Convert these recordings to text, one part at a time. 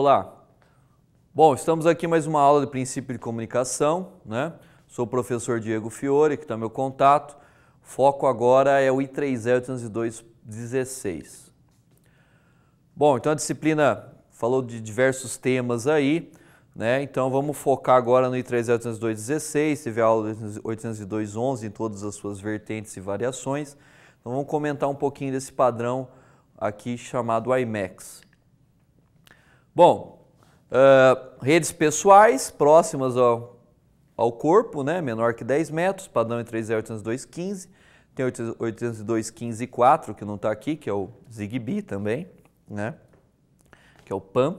Olá. Bom, estamos aqui mais uma aula de princípio de comunicação, né? Sou o professor Diego Fiore, que está meu contato. Foco agora é o I30802-16. Bom, então a disciplina falou de diversos temas aí, né? Então vamos focar agora no I30802-16, teve a aula 802-11 em todas as suas vertentes e variações. Então vamos comentar um pouquinho desse padrão aqui chamado IMAX. Bom, uh, redes pessoais próximas ao, ao corpo, né? menor que 10 metros, padrão entre 3 e 802.15. Tem 802.15.4, que não está aqui, que é o Zigbee também, né? que é o PAM.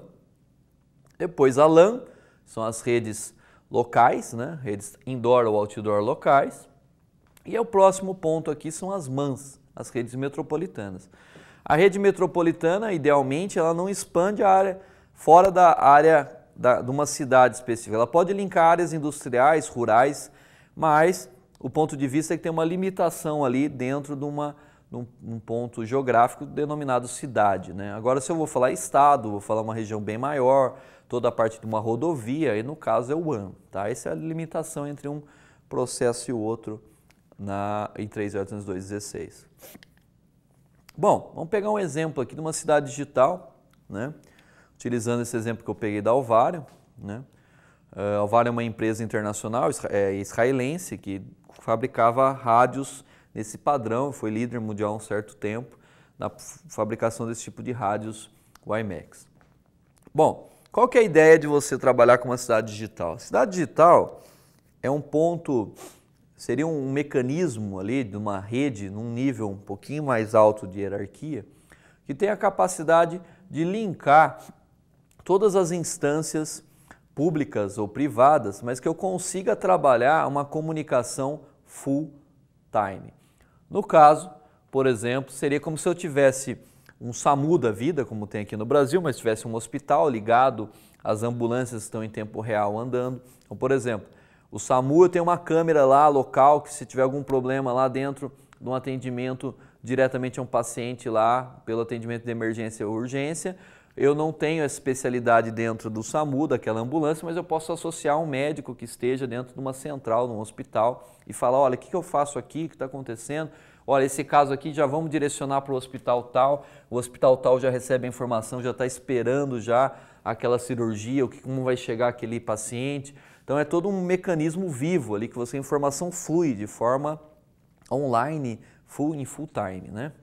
Depois a LAN, são as redes locais, né? redes indoor ou outdoor locais. E é o próximo ponto aqui são as MANs, as redes metropolitanas. A rede metropolitana, idealmente, ela não expande a área fora da área da, de uma cidade específica. Ela pode linkar áreas industriais, rurais, mas o ponto de vista é que tem uma limitação ali dentro de, uma, de um, um, ponto geográfico denominado cidade. Né? Agora, se eu vou falar estado, vou falar uma região bem maior, toda a parte de uma rodovia, e no caso é o AN. Tá? Essa é a limitação entre um processo e o outro na, em 3.802.16. Bom, vamos pegar um exemplo aqui de uma cidade digital, né? utilizando esse exemplo que eu peguei da Alvário, né? Uh, Alvário é uma empresa internacional, é, israelense, que fabricava rádios nesse padrão, foi líder mundial há um certo tempo na fabricação desse tipo de rádios WiMAX. Bom, qual que é a ideia de você trabalhar com uma cidade digital? A cidade digital é um ponto, seria um mecanismo ali de uma rede num nível um pouquinho mais alto de hierarquia, que tem a capacidade de linkar todas as instâncias públicas ou privadas, mas que eu consiga trabalhar uma comunicação full time. No caso, por exemplo, seria como se eu tivesse um SAMU da vida, como tem aqui no Brasil, mas tivesse um hospital ligado, as ambulâncias estão em tempo real andando. Então, por exemplo, o SAMU tem uma câmera lá local que se tiver algum problema lá dentro de um atendimento diretamente a um paciente lá, pelo atendimento de emergência ou urgência, eu não tenho a especialidade dentro do SAMU, daquela ambulância, mas eu posso associar um médico que esteja dentro de uma central, num hospital, e falar, olha, o que, eu faço aqui, o que está acontecendo? Olha, esse caso aqui já vamos direcionar para o hospital tal, o hospital tal já recebe a informação, já está esperando já aquela cirurgia, o que, como vai chegar aquele paciente. Então é todo um mecanismo vivo ali que você, a informação flui de forma online, full, em full time, né?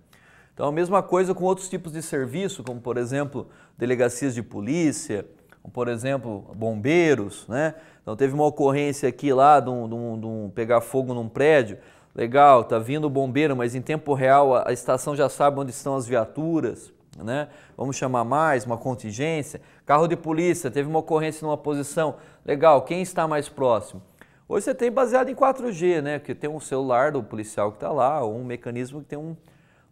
Então, a mesma coisa com outros tipos de serviço, como, por exemplo, delegacias de polícia, como, por exemplo, bombeiros, né? Então, teve uma ocorrência aqui lá de um, de um, de um pegar fogo num prédio. Legal, tá vindo o bombeiro, mas em tempo real a, a estação já sabe onde estão as viaturas. Né? Vamos chamar mais, uma contingência. Carro de polícia, teve uma ocorrência numa posição. Legal, quem está mais próximo? Hoje você tem baseado em 4G, né? Que tem um celular do policial que está lá, ou um mecanismo que tem um,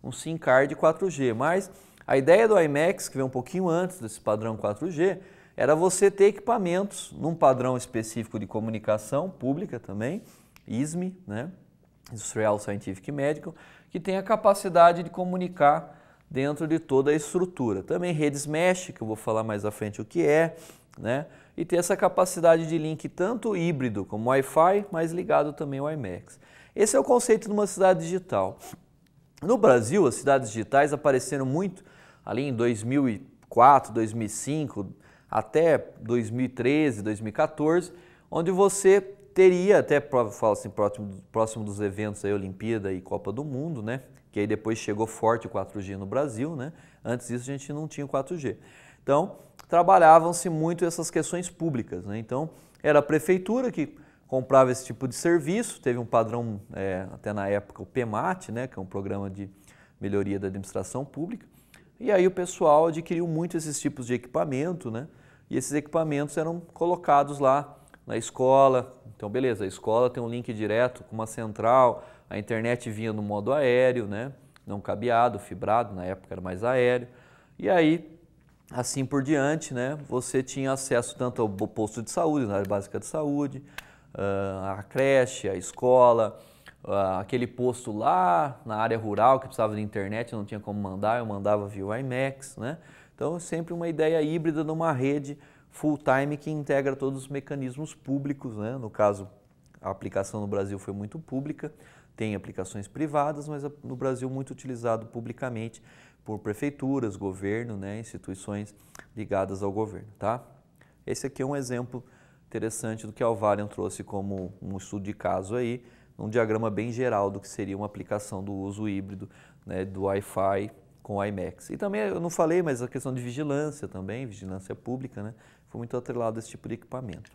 um SIM card 4G. Mas a ideia do IMAX, que veio um pouquinho antes desse padrão 4G, era você ter equipamentos num padrão específico de comunicação pública também, ISME, né? Industrial, Scientific e Medical, que tem a capacidade de comunicar dentro de toda a estrutura. Também redes mesh, que eu vou falar mais à frente o que é, né? E ter essa capacidade de link tanto híbrido como Wi-Fi, mas ligado também ao IMAX. Esse é o conceito de uma cidade digital. No Brasil, as cidades digitais apareceram muito ali em 2004, 2005, até 2013, 2014, onde você teria até fala assim, próximo, próximo dos eventos aí, Olimpíada e Copa do Mundo, né? Que aí depois chegou forte o 4G no Brasil, né? Antes disso a gente não tinha o 4G. Então, trabalhavam-se muito essas questões públicas, né? Então, era a prefeitura que comprava esse tipo de serviço, teve um padrão, é, até na época, o PEMAT, né, que é um programa de melhoria da administração pública, e aí o pessoal adquiriu muito esses tipos de equipamento, né, e esses equipamentos eram colocados lá na escola, então beleza, a escola tem um link direto com uma central, a internet vinha no modo aéreo, né, não cabeado, fibrado, na época era mais aéreo, e aí assim por diante, né, você tinha acesso tanto ao posto de saúde, na área básica de saúde, ah, a creche, a escola, ah, aquele posto lá na área rural que precisava de internet, não tinha como mandar, eu mandava via IMAX, né? Então, é sempre uma ideia híbrida numa rede full-time que integra todos os mecanismos públicos, né? No caso, a aplicação no Brasil foi muito pública, tem aplicações privadas, mas no Brasil muito utilizado publicamente por prefeituras, governo, né? instituições ligadas ao governo, tá? Esse aqui é um exemplo interessante do que a Alvarion trouxe como um estudo de caso aí, um diagrama bem geral do que seria uma aplicação do uso híbrido né, do Wi-Fi com o IMAX. E também, eu não falei, mas a questão de vigilância também, vigilância pública, né, foi muito atrelado a esse tipo de equipamento.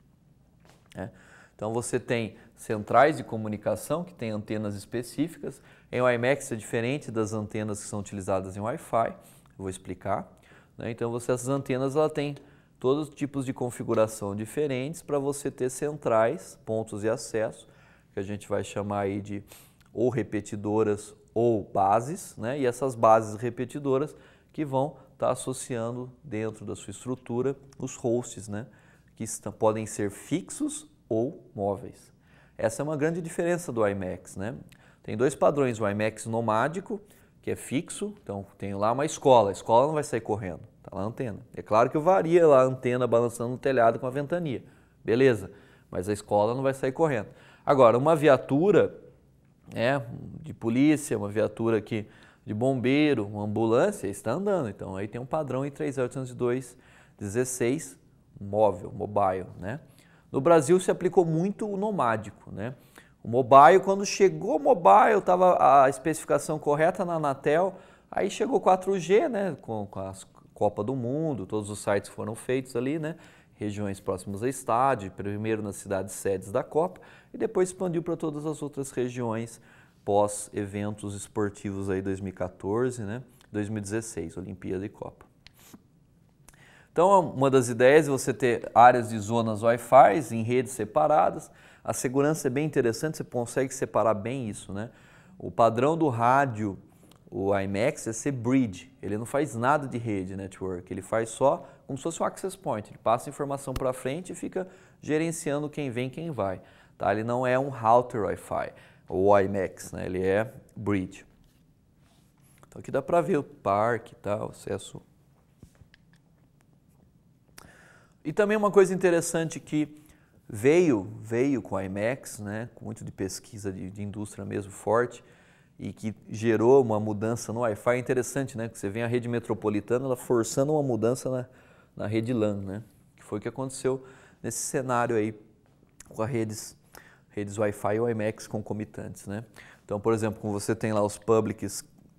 Né? Então você tem centrais de comunicação que têm antenas específicas. Em WiMAX é diferente das antenas que são utilizadas em Wi-Fi, vou explicar. Né. Então você, essas antenas ela tem todos tipos de configuração diferentes para você ter centrais, pontos de acesso, que a gente vai chamar aí de ou repetidoras ou bases, né? e essas bases repetidoras que vão estar tá associando dentro da sua estrutura os hosts, né? que podem ser fixos ou móveis. Essa é uma grande diferença do IMAX. Né? Tem dois padrões, o IMAX nomádico, que é fixo, então tem lá uma escola, a escola não vai sair correndo. Está lá a antena. É claro que eu varia lá a antena balançando no telhado com a ventania. Beleza. Mas a escola não vai sair correndo. Agora, uma viatura né, de polícia, uma viatura aqui de bombeiro, uma ambulância, está andando. Então, aí tem um padrão em 3802 16 móvel, mobile. Né? No Brasil se aplicou muito o nomádico. Né? O mobile, quando chegou o mobile, estava a especificação correta na Anatel, aí chegou 4G, né, com, com as Copa do Mundo, todos os sites foram feitos ali, né? regiões próximas a estádio, primeiro nas cidades sedes da Copa e depois expandiu para todas as outras regiões pós eventos esportivos aí 2014, né? 2016, Olimpíada e Copa. Então, uma das ideias é você ter áreas de zonas Wi-Fi em redes separadas. A segurança é bem interessante, você consegue separar bem isso, né? O padrão do rádio o IMAX é ser bridge, ele não faz nada de rede network, ele faz só como se fosse um access point, ele passa informação para frente e fica gerenciando quem vem quem vai. Tá? Ele não é um router Wi-Fi, ou IMAX, né? ele é bridge. Então aqui dá para ver o parque, tá? o acesso. E também uma coisa interessante que veio, veio com o IMAX, né? com muito de pesquisa de, de indústria mesmo forte, e que gerou uma mudança no Wi-Fi é interessante, né? Que você vê a rede metropolitana, ela forçando uma mudança na, na rede LAN, né? Que foi o que aconteceu nesse cenário aí com as redes, redes Wi-Fi e WiMAX concomitantes, né? Então, por exemplo, como você tem lá os public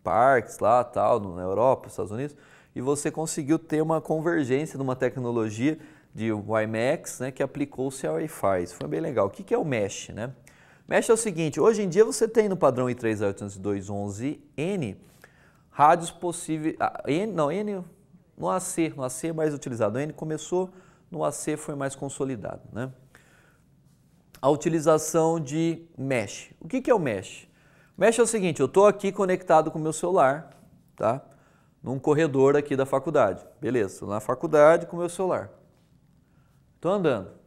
parks lá, tal, na Europa, nos Estados Unidos, e você conseguiu ter uma convergência de uma tecnologia de WiMAX, né, que aplicou-se ao Wi-Fi. Isso foi bem legal. O que é o mesh, né? Mesh é o seguinte, hoje em dia você tem no padrão I38211N rádios possíveis, ah, N, não, N no AC, no AC é mais utilizado, N começou, no AC foi mais consolidado, né? A utilização de mesh. O que, que é o mesh? mesh é o seguinte, eu estou aqui conectado com o meu celular, tá? Num corredor aqui da faculdade, beleza, Estou na faculdade com o meu celular. Estou andando.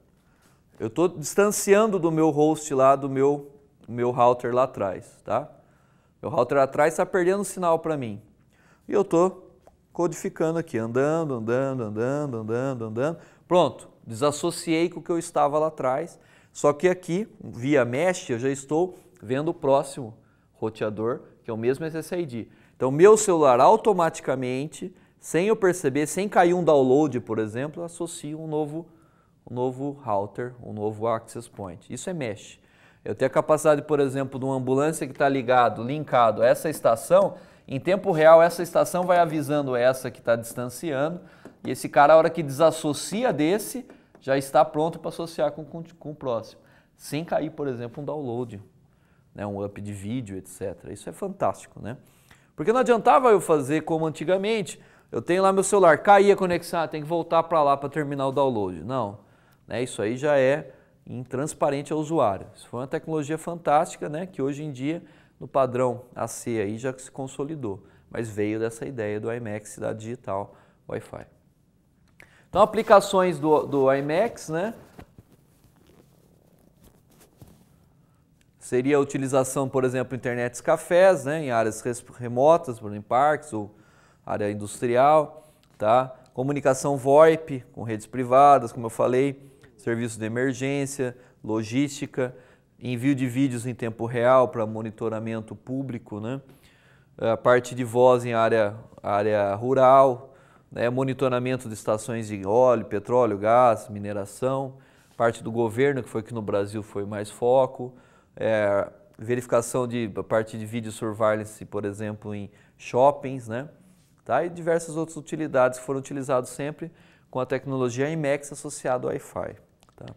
Eu estou distanciando do meu host lá, do meu, meu router lá atrás, tá? Meu router lá atrás está perdendo sinal para mim. E eu estou codificando aqui, andando, andando, andando, andando, andando. Pronto, desassociei com o que eu estava lá atrás. Só que aqui, via mesh, eu já estou vendo o próximo roteador, que é o mesmo SSID. Então, meu celular automaticamente, sem eu perceber, sem cair um download, por exemplo, associa um novo um novo router, um novo access point. Isso é mesh. Eu tenho a capacidade, por exemplo, de uma ambulância que está ligado, linkado a essa estação, em tempo real essa estação vai avisando essa que está distanciando, e esse cara, a hora que desassocia desse, já está pronto para associar com, com, com, o próximo. Sem cair, por exemplo, um download, né, um up de vídeo, etc. Isso é fantástico, né? Porque não adiantava eu fazer como antigamente, eu tenho lá meu celular, caía a conexão, ah, tem que voltar para lá para terminar o download. Não. Né? Isso aí já é transparente ao usuário. Isso foi uma tecnologia fantástica né? que hoje em dia, no padrão AC, aí já se consolidou, mas veio dessa ideia do IMAX Cidade Digital Wi-Fi. Então, aplicações do, do IMAX, né? Seria a utilização, por exemplo, internet cafés, né, em áreas remotas, por exemplo, em parques ou área industrial, tá? Comunicação VoIP com redes privadas, como eu falei, serviços de emergência, logística, envio de vídeos em tempo real para monitoramento público, né? a parte de voz em área, área rural, né? monitoramento de estações de óleo, petróleo, gás, mineração, parte do governo, que foi que no Brasil foi mais foco, é, verificação de parte de vídeo surveillance, por exemplo, em shoppings, né? tá? e diversas outras utilidades que foram utilizadas sempre com a tecnologia IMEX associada ao Wi-Fi. Tá?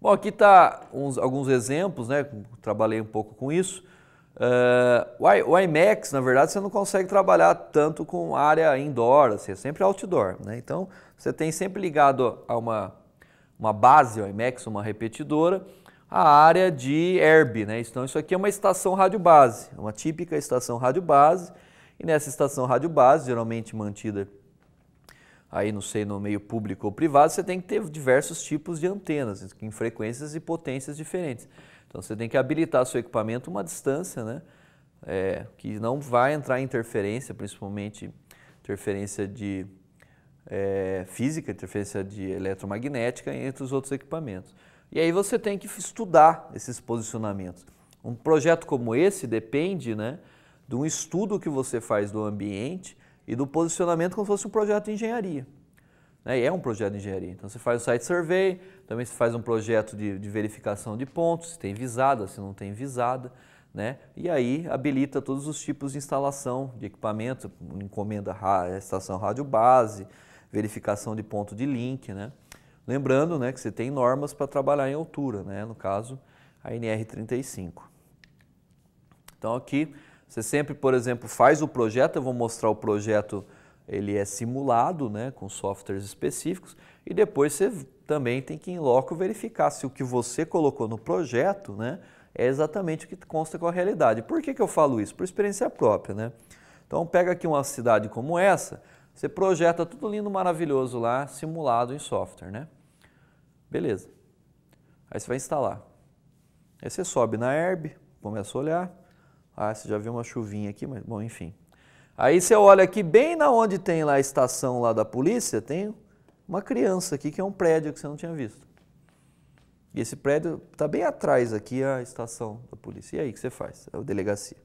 Bom, aqui está alguns exemplos, né? trabalhei um pouco com isso. Uh, o IMAX, na verdade, você não consegue trabalhar tanto com área indoor, assim, é sempre outdoor. Né? Então, você tem sempre ligado a uma, uma base, o IMAX, uma repetidora, a área de herb Né? Então, isso aqui é uma estação rádio base, uma típica estação rádio base. E nessa estação rádio base, geralmente mantida aí não sei, no meio público ou privado, você tem que ter diversos tipos de antenas, em frequências e potências diferentes. Então você tem que habilitar seu equipamento uma distância, né? É, que não vai entrar interferência, principalmente interferência de é, física, interferência de eletromagnética entre os outros equipamentos. E aí você tem que estudar esses posicionamentos. Um projeto como esse depende né, de um estudo que você faz do ambiente e do posicionamento como se fosse um projeto de engenharia. Né? E é um projeto de engenharia. Então você faz o site survey, também você faz um projeto de, de verificação de pontos, se tem visada, se não tem visada. Né? E aí habilita todos os tipos de instalação de equipamento, encomenda estação rádio base, verificação de ponto de link. Né? Lembrando né, que você tem normas para trabalhar em altura, né? no caso a NR35. Então aqui você sempre, por exemplo, faz o projeto, eu vou mostrar o projeto, ele é simulado, né, com softwares específicos, e depois você também tem que, em loco, verificar se o que você colocou no projeto, né, é exatamente o que consta com a realidade. Por que, que eu falo isso? Por experiência própria, né? Então, pega aqui uma cidade como essa, você projeta tudo lindo, maravilhoso lá, simulado em software, né? Beleza. Aí você vai instalar. Aí você sobe na Herb, começa a olhar, ah, você já viu uma chuvinha aqui, mas bom, enfim. Aí você olha aqui, bem na onde tem lá a estação lá da polícia, tem uma criança aqui que é um prédio que você não tinha visto. E esse prédio está bem atrás aqui a estação da polícia. E aí, o que você faz? É o delegacia.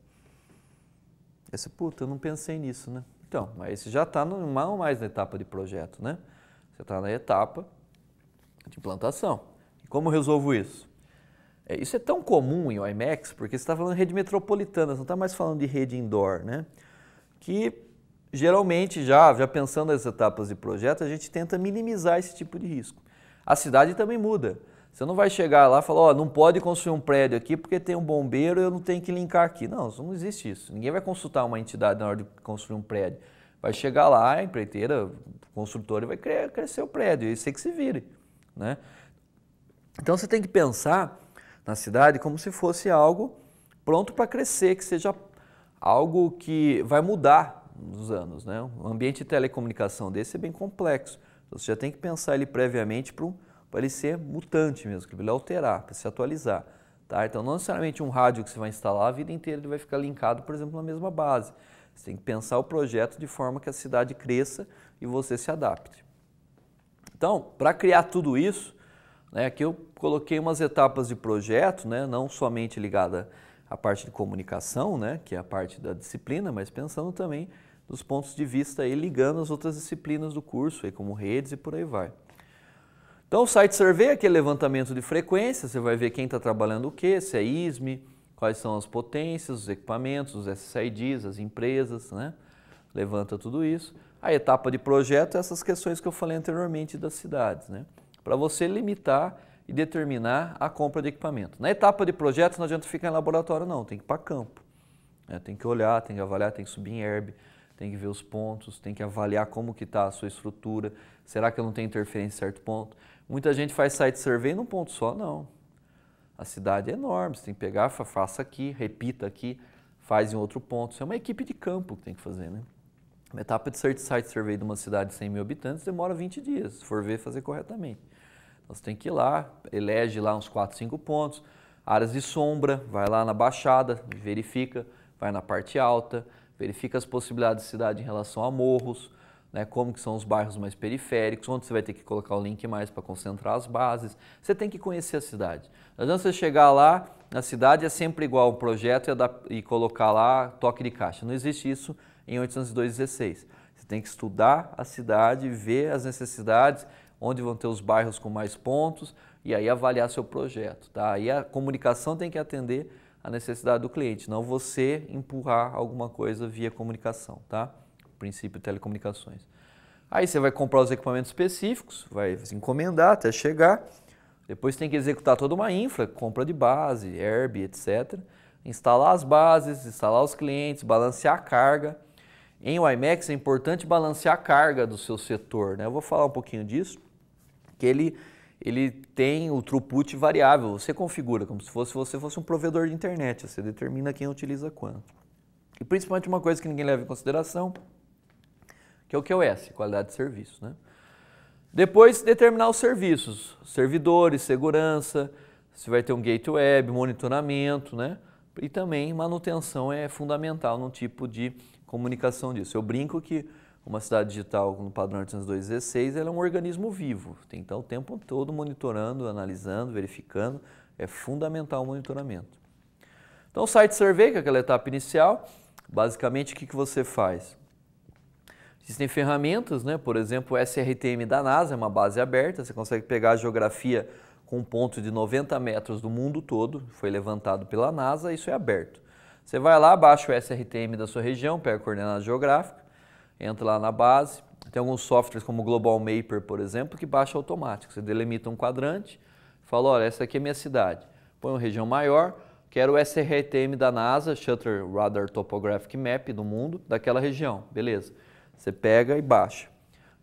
Essa puta, eu não pensei nisso, né? Então, mas você já está mal mais na etapa de projeto, né? Você está na etapa de implantação. E como resolvo isso? É, isso é tão comum em IMAX, porque você está falando de rede metropolitana, você não está mais falando de rede indoor, né? Que geralmente, já, já pensando nas etapas de projeto, a gente tenta minimizar esse tipo de risco. A cidade também muda. Você não vai chegar lá e falar, ó, oh, não pode construir um prédio aqui porque tem um bombeiro e eu não tenho que linkar aqui. Não, não existe isso. Ninguém vai consultar uma entidade na hora de construir um prédio. Vai chegar lá, a empreiteira, o construtor, e vai crescer o prédio, e você que se vire. Né? Então você tem que pensar na cidade como se fosse algo pronto para crescer, que seja algo que vai mudar nos anos. Né? Um ambiente de telecomunicação desse é bem complexo. Então, você já tem que pensar ele previamente para ele ser mutante mesmo, para ele alterar, para se atualizar. Tá? Então, não necessariamente um rádio que você vai instalar a vida inteira ele vai ficar linkado, por exemplo, na mesma base. Você tem que pensar o projeto de forma que a cidade cresça e você se adapte. Então, para criar tudo isso, né? Aqui eu coloquei umas etapas de projeto, né? não somente ligada à parte de comunicação, né? que é a parte da disciplina, mas pensando também dos pontos de vista aí, ligando as outras disciplinas do curso, aí, como redes e por aí vai. Então, o site survey é aquele levantamento de frequência, você vai ver quem está trabalhando o que, se é ISME, quais são as potências, os equipamentos, os SSIDs, as empresas, né? Levanta tudo isso. A etapa de projeto é essas questões que eu falei anteriormente das cidades, né? para você limitar e determinar a compra de equipamento. Na etapa de projetos não adianta ficar em laboratório não, tem que ir para campo. É, tem que olhar, tem que avaliar, tem que subir em herb, tem que ver os pontos, tem que avaliar como que está a sua estrutura, será que eu não tenho interferência em certo ponto? Muita gente faz site survey num ponto só, não. A cidade é enorme, você tem que pegar, faça aqui, repita aqui, faz em outro ponto. Isso é uma equipe de campo que tem que fazer, né? Uma etapa de site survey de uma cidade de 100 mil habitantes demora 20 dias, se for ver, fazer corretamente. Você tem que ir lá, elege lá uns 4, 5 pontos, áreas de sombra, vai lá na baixada, verifica, vai na parte alta, verifica as possibilidades de cidade em relação a morros, né, como que são os bairros mais periféricos, onde você vai ter que colocar o link mais para concentrar as bases. Você tem que conhecer a cidade. Não adianta você chegar lá, na cidade é sempre igual o projeto e, é e colocar lá toque de caixa. Não existe isso em 802.16. Você tem que estudar a cidade, ver as necessidades, onde vão ter os bairros com mais pontos e aí avaliar seu projeto. Tá? Aí a comunicação tem que atender a necessidade do cliente, não você empurrar alguma coisa via comunicação, tá? Princípio de telecomunicações. Aí você vai comprar os equipamentos específicos, vai se encomendar até chegar. Depois tem que executar toda uma infra, compra de base, herb, etc. Instalar as bases, instalar os clientes, balancear a carga. Em WiMAX é importante balancear a carga do seu setor, né? Eu vou falar um pouquinho disso. Porque ele, ele tem o throughput variável, você configura como se fosse você fosse um provedor de internet, você determina quem utiliza quanto E principalmente uma coisa que ninguém leva em consideração, que é o QoS, qualidade de serviço, né? Depois determinar os serviços, servidores, segurança, se vai ter um gate web, monitoramento, né? E também manutenção é fundamental no tipo de comunicação disso. Eu brinco que uma cidade digital no padrão artigo ela é um organismo vivo, tem que então, estar o tempo todo monitorando, analisando, verificando, é fundamental o monitoramento. Então, o site survey, que é aquela etapa inicial, basicamente o que, que você faz? Existem ferramentas, né? por exemplo, o SRTM da NASA, é uma base aberta, você consegue pegar a geografia com um ponto de 90 metros do mundo todo, foi levantado pela NASA, isso é aberto. Você vai lá, baixa o SRTM da sua região, pega a coordenada geográfica, entra lá na base. Tem alguns softwares como o Global Mapper, por exemplo, que baixa automático. Você delimita um quadrante, fala, olha, essa aqui é minha cidade. Põe uma região maior, quero o SRTM da NASA, Shutter Radar Topographic Map do mundo, daquela região. Beleza. Você pega e baixa.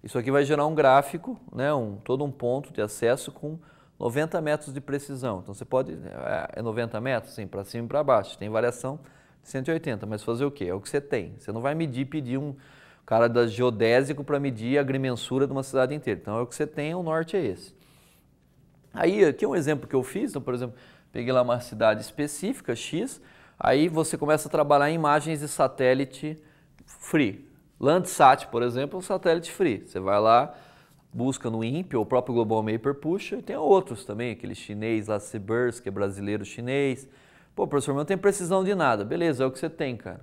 Isso aqui vai gerar um gráfico, né, um, todo um ponto de acesso com 90 metros de precisão. Então você pode, é 90 é metros, sim, para cima e para baixo. Tem variação de 180, mas fazer o quê? É o que você tem. Você não vai medir, pedir um, cara da geodésico para medir a agrimensura de uma cidade inteira. Então é o que você tem, o norte é esse. Aí, aqui é um exemplo que eu fiz, então, por exemplo, peguei lá uma cidade específica, X, aí você começa a trabalhar em imagens de satélite free. Landsat, por exemplo, é um satélite free. Você vai lá, busca no INPE, ou o próprio Global Mapper puxa, e tem outros também, aquele chinês lá, Cibers, que é brasileiro chinês. Pô, professor, mas não tem precisão de nada. Beleza, é o que você tem, cara.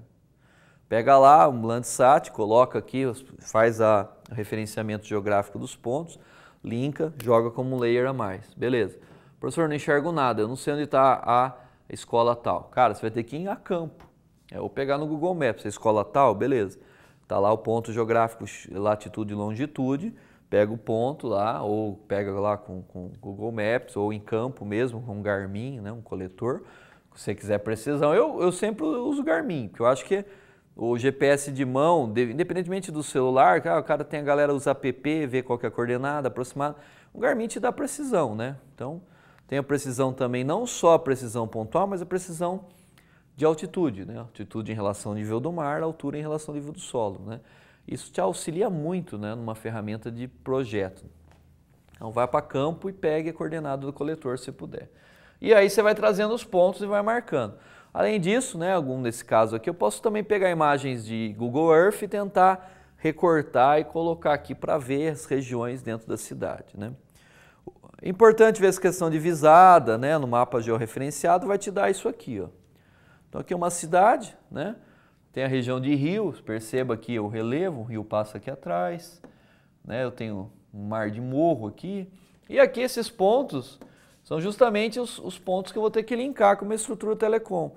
Pega lá um Landsat, coloca aqui, faz a referenciamento geográfico dos pontos, linka, joga como um layer a mais. Beleza. Professor, não enxergo nada, eu não sei onde está a escola tal. Cara, você vai ter que ir a campo. É, ou pegar no Google Maps, a escola tal, beleza. Está lá o ponto geográfico, latitude e longitude, pega o ponto lá, ou pega lá com, com Google Maps, ou em campo mesmo, com um Garmin, né, um coletor. Se você quiser precisão, eu, eu sempre uso Garmin, porque eu acho que o GPS de mão, independentemente do celular, ah, o cara tem a galera usa app, vê qual é a coordenada aproximada. O Garmin te dá precisão, né? Então, tem a precisão também, não só a precisão pontual, mas a precisão de altitude, né? Altitude em relação ao nível do mar, altura em relação ao nível do solo, né? Isso te auxilia muito, né, numa ferramenta de projeto. Então, vai para campo e pegue a coordenada do coletor se puder. E aí você vai trazendo os pontos e vai marcando. Além disso, né, algum desse caso aqui, eu posso também pegar imagens de Google Earth e tentar recortar e colocar aqui para ver as regiões dentro da cidade. Né? Importante ver essa questão de visada, né, no mapa georreferenciado, vai te dar isso aqui. Ó. Então aqui é uma cidade, né? tem a região de rios, perceba aqui o relevo, o rio passa aqui atrás, né? eu tenho um mar de morro aqui, e aqui esses pontos são justamente os, os pontos que eu vou ter que linkar com uma estrutura telecom.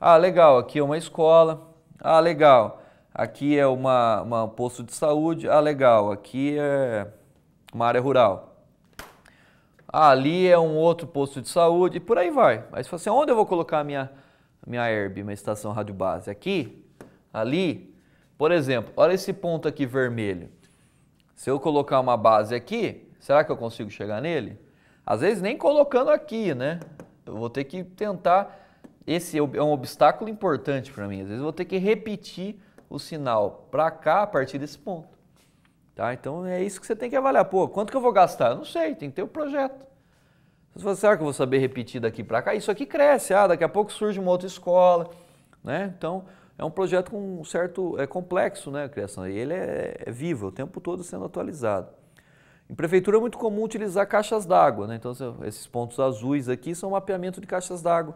Ah, legal, aqui é uma escola. Ah, legal, aqui é uma, uma um posto de saúde. Ah, legal, aqui é uma área rural. Ah, ali é um outro posto de saúde e por aí vai. Aí você fala assim, onde eu vou colocar a minha, minha herb, minha estação rádio base? Aqui? Ali? Por exemplo, olha esse ponto aqui vermelho. Se eu colocar uma base aqui, será que eu consigo chegar nele? Às vezes nem colocando aqui, né? Eu vou ter que tentar esse é, é um obstáculo importante para mim. Às vezes eu vou ter que repetir o sinal para cá a partir desse ponto. Tá? Então é isso que você tem que avaliar. Pô, quanto que eu vou gastar? Eu não sei, tem que ter o um projeto. Você fala, será assim, ah, que eu vou saber repetir daqui para cá? Isso aqui cresce, ah, daqui a pouco surge uma outra escola. Né? Então é um projeto com um certo é complexo, né, a criação. E ele é, é vivo, é o tempo todo sendo atualizado. Em prefeitura é muito comum utilizar caixas d'água, né? Então esses pontos azuis aqui são mapeamento de caixas d'água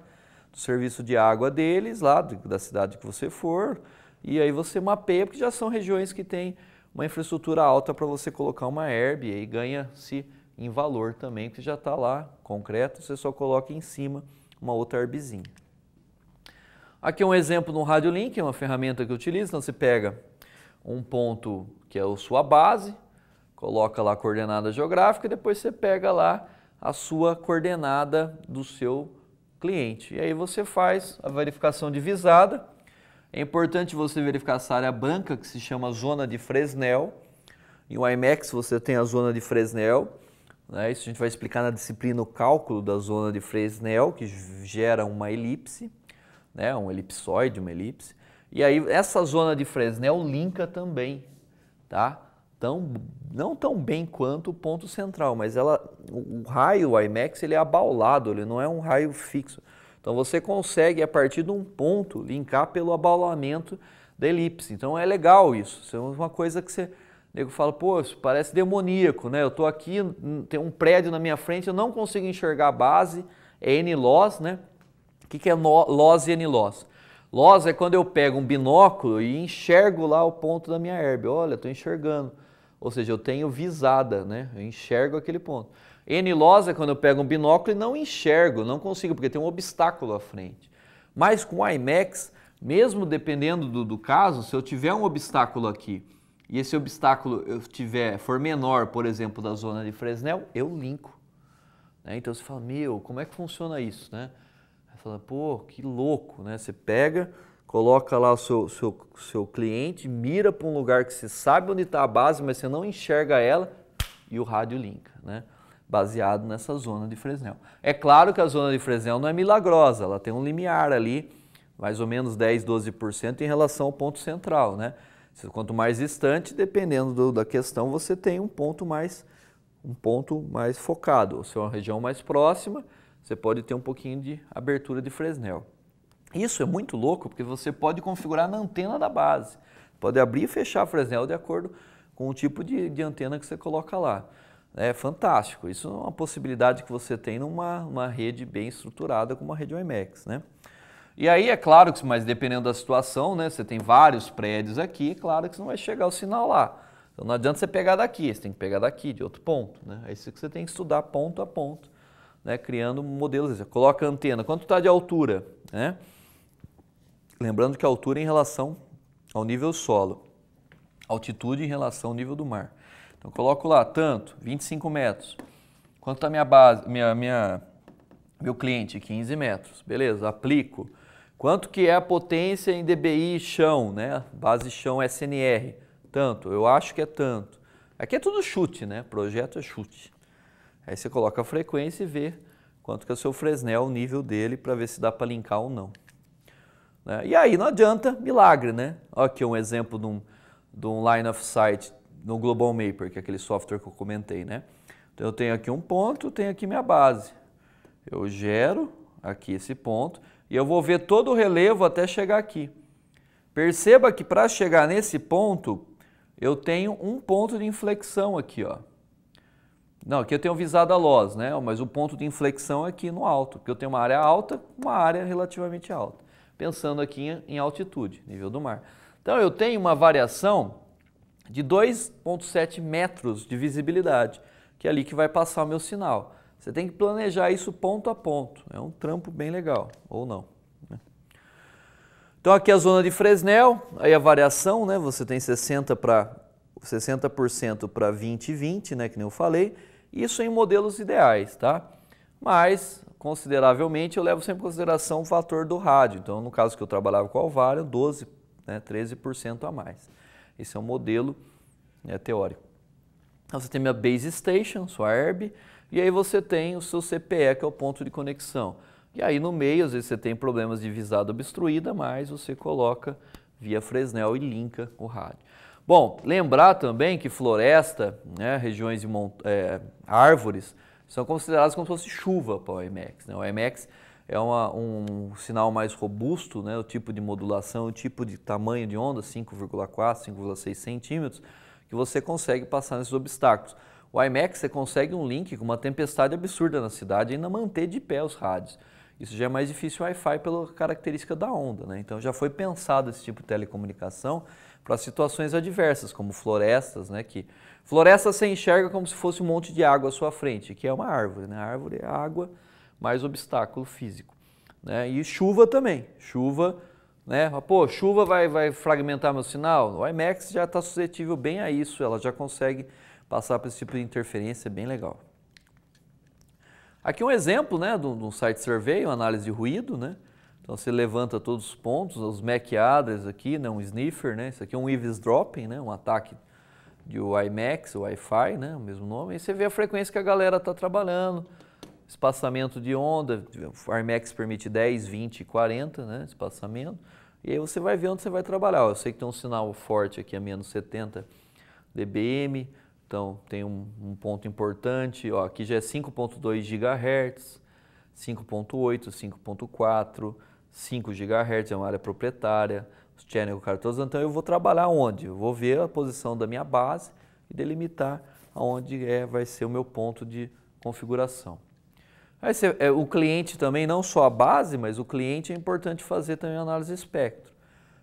do serviço de água deles, lá da cidade que você for, e aí você mapeia, porque já são regiões que têm uma infraestrutura alta para você colocar uma herb, e aí ganha-se em valor também, que já está lá, concreto, você só coloca em cima uma outra herbzinha Aqui é um exemplo no Radiolink, é uma ferramenta que utiliza então você pega um ponto que é a sua base, coloca lá a coordenada geográfica e depois você pega lá a sua coordenada do seu cliente. E aí você faz a verificação de visada. É importante você verificar essa área branca que se chama zona de Fresnel. Em o IMEX você tem a zona de Fresnel. Né? Isso a gente vai explicar na disciplina o cálculo da zona de Fresnel, que gera uma elipse, né? um elipsoide, uma elipse. E aí essa zona de Fresnel linka também, tá? tão, não tão bem quanto o ponto central, mas ela, o raio o IMAX ele é abaulado, ele não é um raio fixo. Então você consegue, a partir de um ponto, linkar pelo abaulamento da elipse. Então é legal isso. Isso é uma coisa que você. O nego fala, pô, isso parece demoníaco, né? Eu tô aqui, tem um prédio na minha frente, eu não consigo enxergar a base, é N-loss, né? O que, que é los loss e N-loss? Loss é quando eu pego um binóculo e enxergo lá o ponto da minha herbe. Olha, estou enxergando. Ou seja, eu tenho visada, né? Eu enxergo aquele ponto. Enilosa, é quando eu pego um binóculo, não enxergo, não consigo, porque tem um obstáculo à frente. Mas com o IMAX, mesmo dependendo do, do caso, se eu tiver um obstáculo aqui e esse obstáculo eu tiver for menor, por exemplo, da zona de Fresnel, eu linko. Né? Então você fala, meu, como é que funciona isso, né? fala, pô, que louco, né? Você pega coloca lá o seu, seu, seu cliente, mira para um lugar que você sabe onde está a base, mas você não enxerga ela e o rádio linka, né? baseado nessa zona de Fresnel. É claro que a zona de Fresnel não é milagrosa, ela tem um limiar ali, mais ou menos 10, 12% em relação ao ponto central, né? Quanto mais distante, dependendo do, da questão, você tem um ponto mais um ponto mais focado. Ou se é uma região mais próxima, você pode ter um pouquinho de abertura de Fresnel. Isso é muito louco porque você pode configurar na antena da base. Pode abrir e fechar a Fresnel de acordo com o tipo de, de antena que você coloca lá. É fantástico. Isso é uma possibilidade que você tem numa, rede bem estruturada como a rede WiMAX, né? E aí é claro que, mas dependendo da situação, né? Você tem vários prédios aqui, é claro que não vai chegar o sinal lá. Então não adianta você pegar daqui, você tem que pegar daqui, de outro ponto, né? É isso que você tem que estudar ponto a ponto, né? Criando modelos. Você coloca a antena, quanto está de altura, né? Lembrando que a altura em relação ao nível solo, altitude em relação ao nível do mar. Então coloco lá tanto, 25 metros. Quanto está minha base, minha, minha, meu cliente? 15 metros. Beleza, aplico. Quanto que é a potência em DBI chão, né? Base chão SNR. Tanto, eu acho que é tanto. Aqui é tudo chute, né? Projeto é chute. Aí você coloca a frequência e vê quanto que é o seu Fresnel, o nível dele, para ver se dá para linkar ou não. Né? E aí não adianta milagre, né? Aqui um exemplo de um, de um line of sight no Global Mapper, que é aquele software que eu comentei, né? Então eu tenho aqui um ponto, tenho aqui minha base. Eu gero aqui esse ponto e eu vou ver todo o relevo até chegar aqui. Perceba que para chegar nesse ponto, eu tenho um ponto de inflexão aqui, ó. Não, aqui eu tenho visada loss, né? Mas o ponto de inflexão é aqui no alto, porque eu tenho uma área alta, uma área relativamente alta pensando aqui em altitude, nível do mar. Então eu tenho uma variação de 2,7 metros de visibilidade, que é ali que vai passar o meu sinal. Você tem que planejar isso ponto a ponto. É um trampo bem legal, ou não. Né? Então aqui é a zona de Fresnel, aí a variação, né? Você tem 60 para 60% para 20 e 20, né, que nem eu falei. Isso em modelos ideais, tá? Mas consideravelmente, eu levo sempre em consideração o fator do rádio. Então, no caso que eu trabalhava com o Alvaro 12, né, 13% a mais. Esse é um modelo né, teórico. Então, você tem minha base station, sua ERB, e aí você tem o seu CPE, que é o ponto de conexão. E aí no meio, às vezes você tem problemas de visada obstruída, mas você coloca via Fresnel e linka o rádio. Bom, lembrar também que floresta, né, regiões de é, árvores, são consideradas como se fosse chuva para o IMAX. Né? O IMAX é uma, um sinal mais robusto, né? o tipo de modulação, o tipo de tamanho de onda, 5,4, 5,6 centímetros, que você consegue passar nesses obstáculos. O IMAX você consegue um link com uma tempestade absurda na cidade e ainda manter de pé os rádios. Isso já é mais difícil o Wi-Fi pela característica da onda, né? Então já foi pensado esse tipo de telecomunicação para situações adversas, como florestas, né? Que floresta se enxerga como se fosse um monte de água à sua frente, que é uma árvore, né? A árvore é água mais obstáculo físico, né? E chuva também. Chuva, né? Pô, chuva vai, vai fragmentar meu sinal. O IMAX já está suscetível bem a isso. Ela já consegue passar por esse tipo de interferência, é bem legal. Aqui um exemplo, né? De um site survey, uma análise de ruído, né? Então você levanta todos os pontos, os MAC address aqui, né, um sniffer, né? Isso aqui é um eavesdropping, né? Um ataque de WiMAX, Wi-Fi, né? O mesmo nome. E você vê a frequência que a galera está trabalhando, espaçamento de onda, o IMAX permite 10, 20, 40, né? Espaçamento. E aí você vai ver onde você vai trabalhar. Eu sei que tem um sinal forte aqui a menos 70 dBm, então tem um, um ponto importante. Ó, aqui já é 5.2 GHz, 5.8, 5.4 5 GHz, é uma área proprietária, os channel cartoons, então eu vou trabalhar onde? Eu vou ver a posição da minha base e delimitar aonde é, vai ser o meu ponto de configuração. Aí você, é, o cliente também, não só a base, mas o cliente é importante fazer também análise espectro.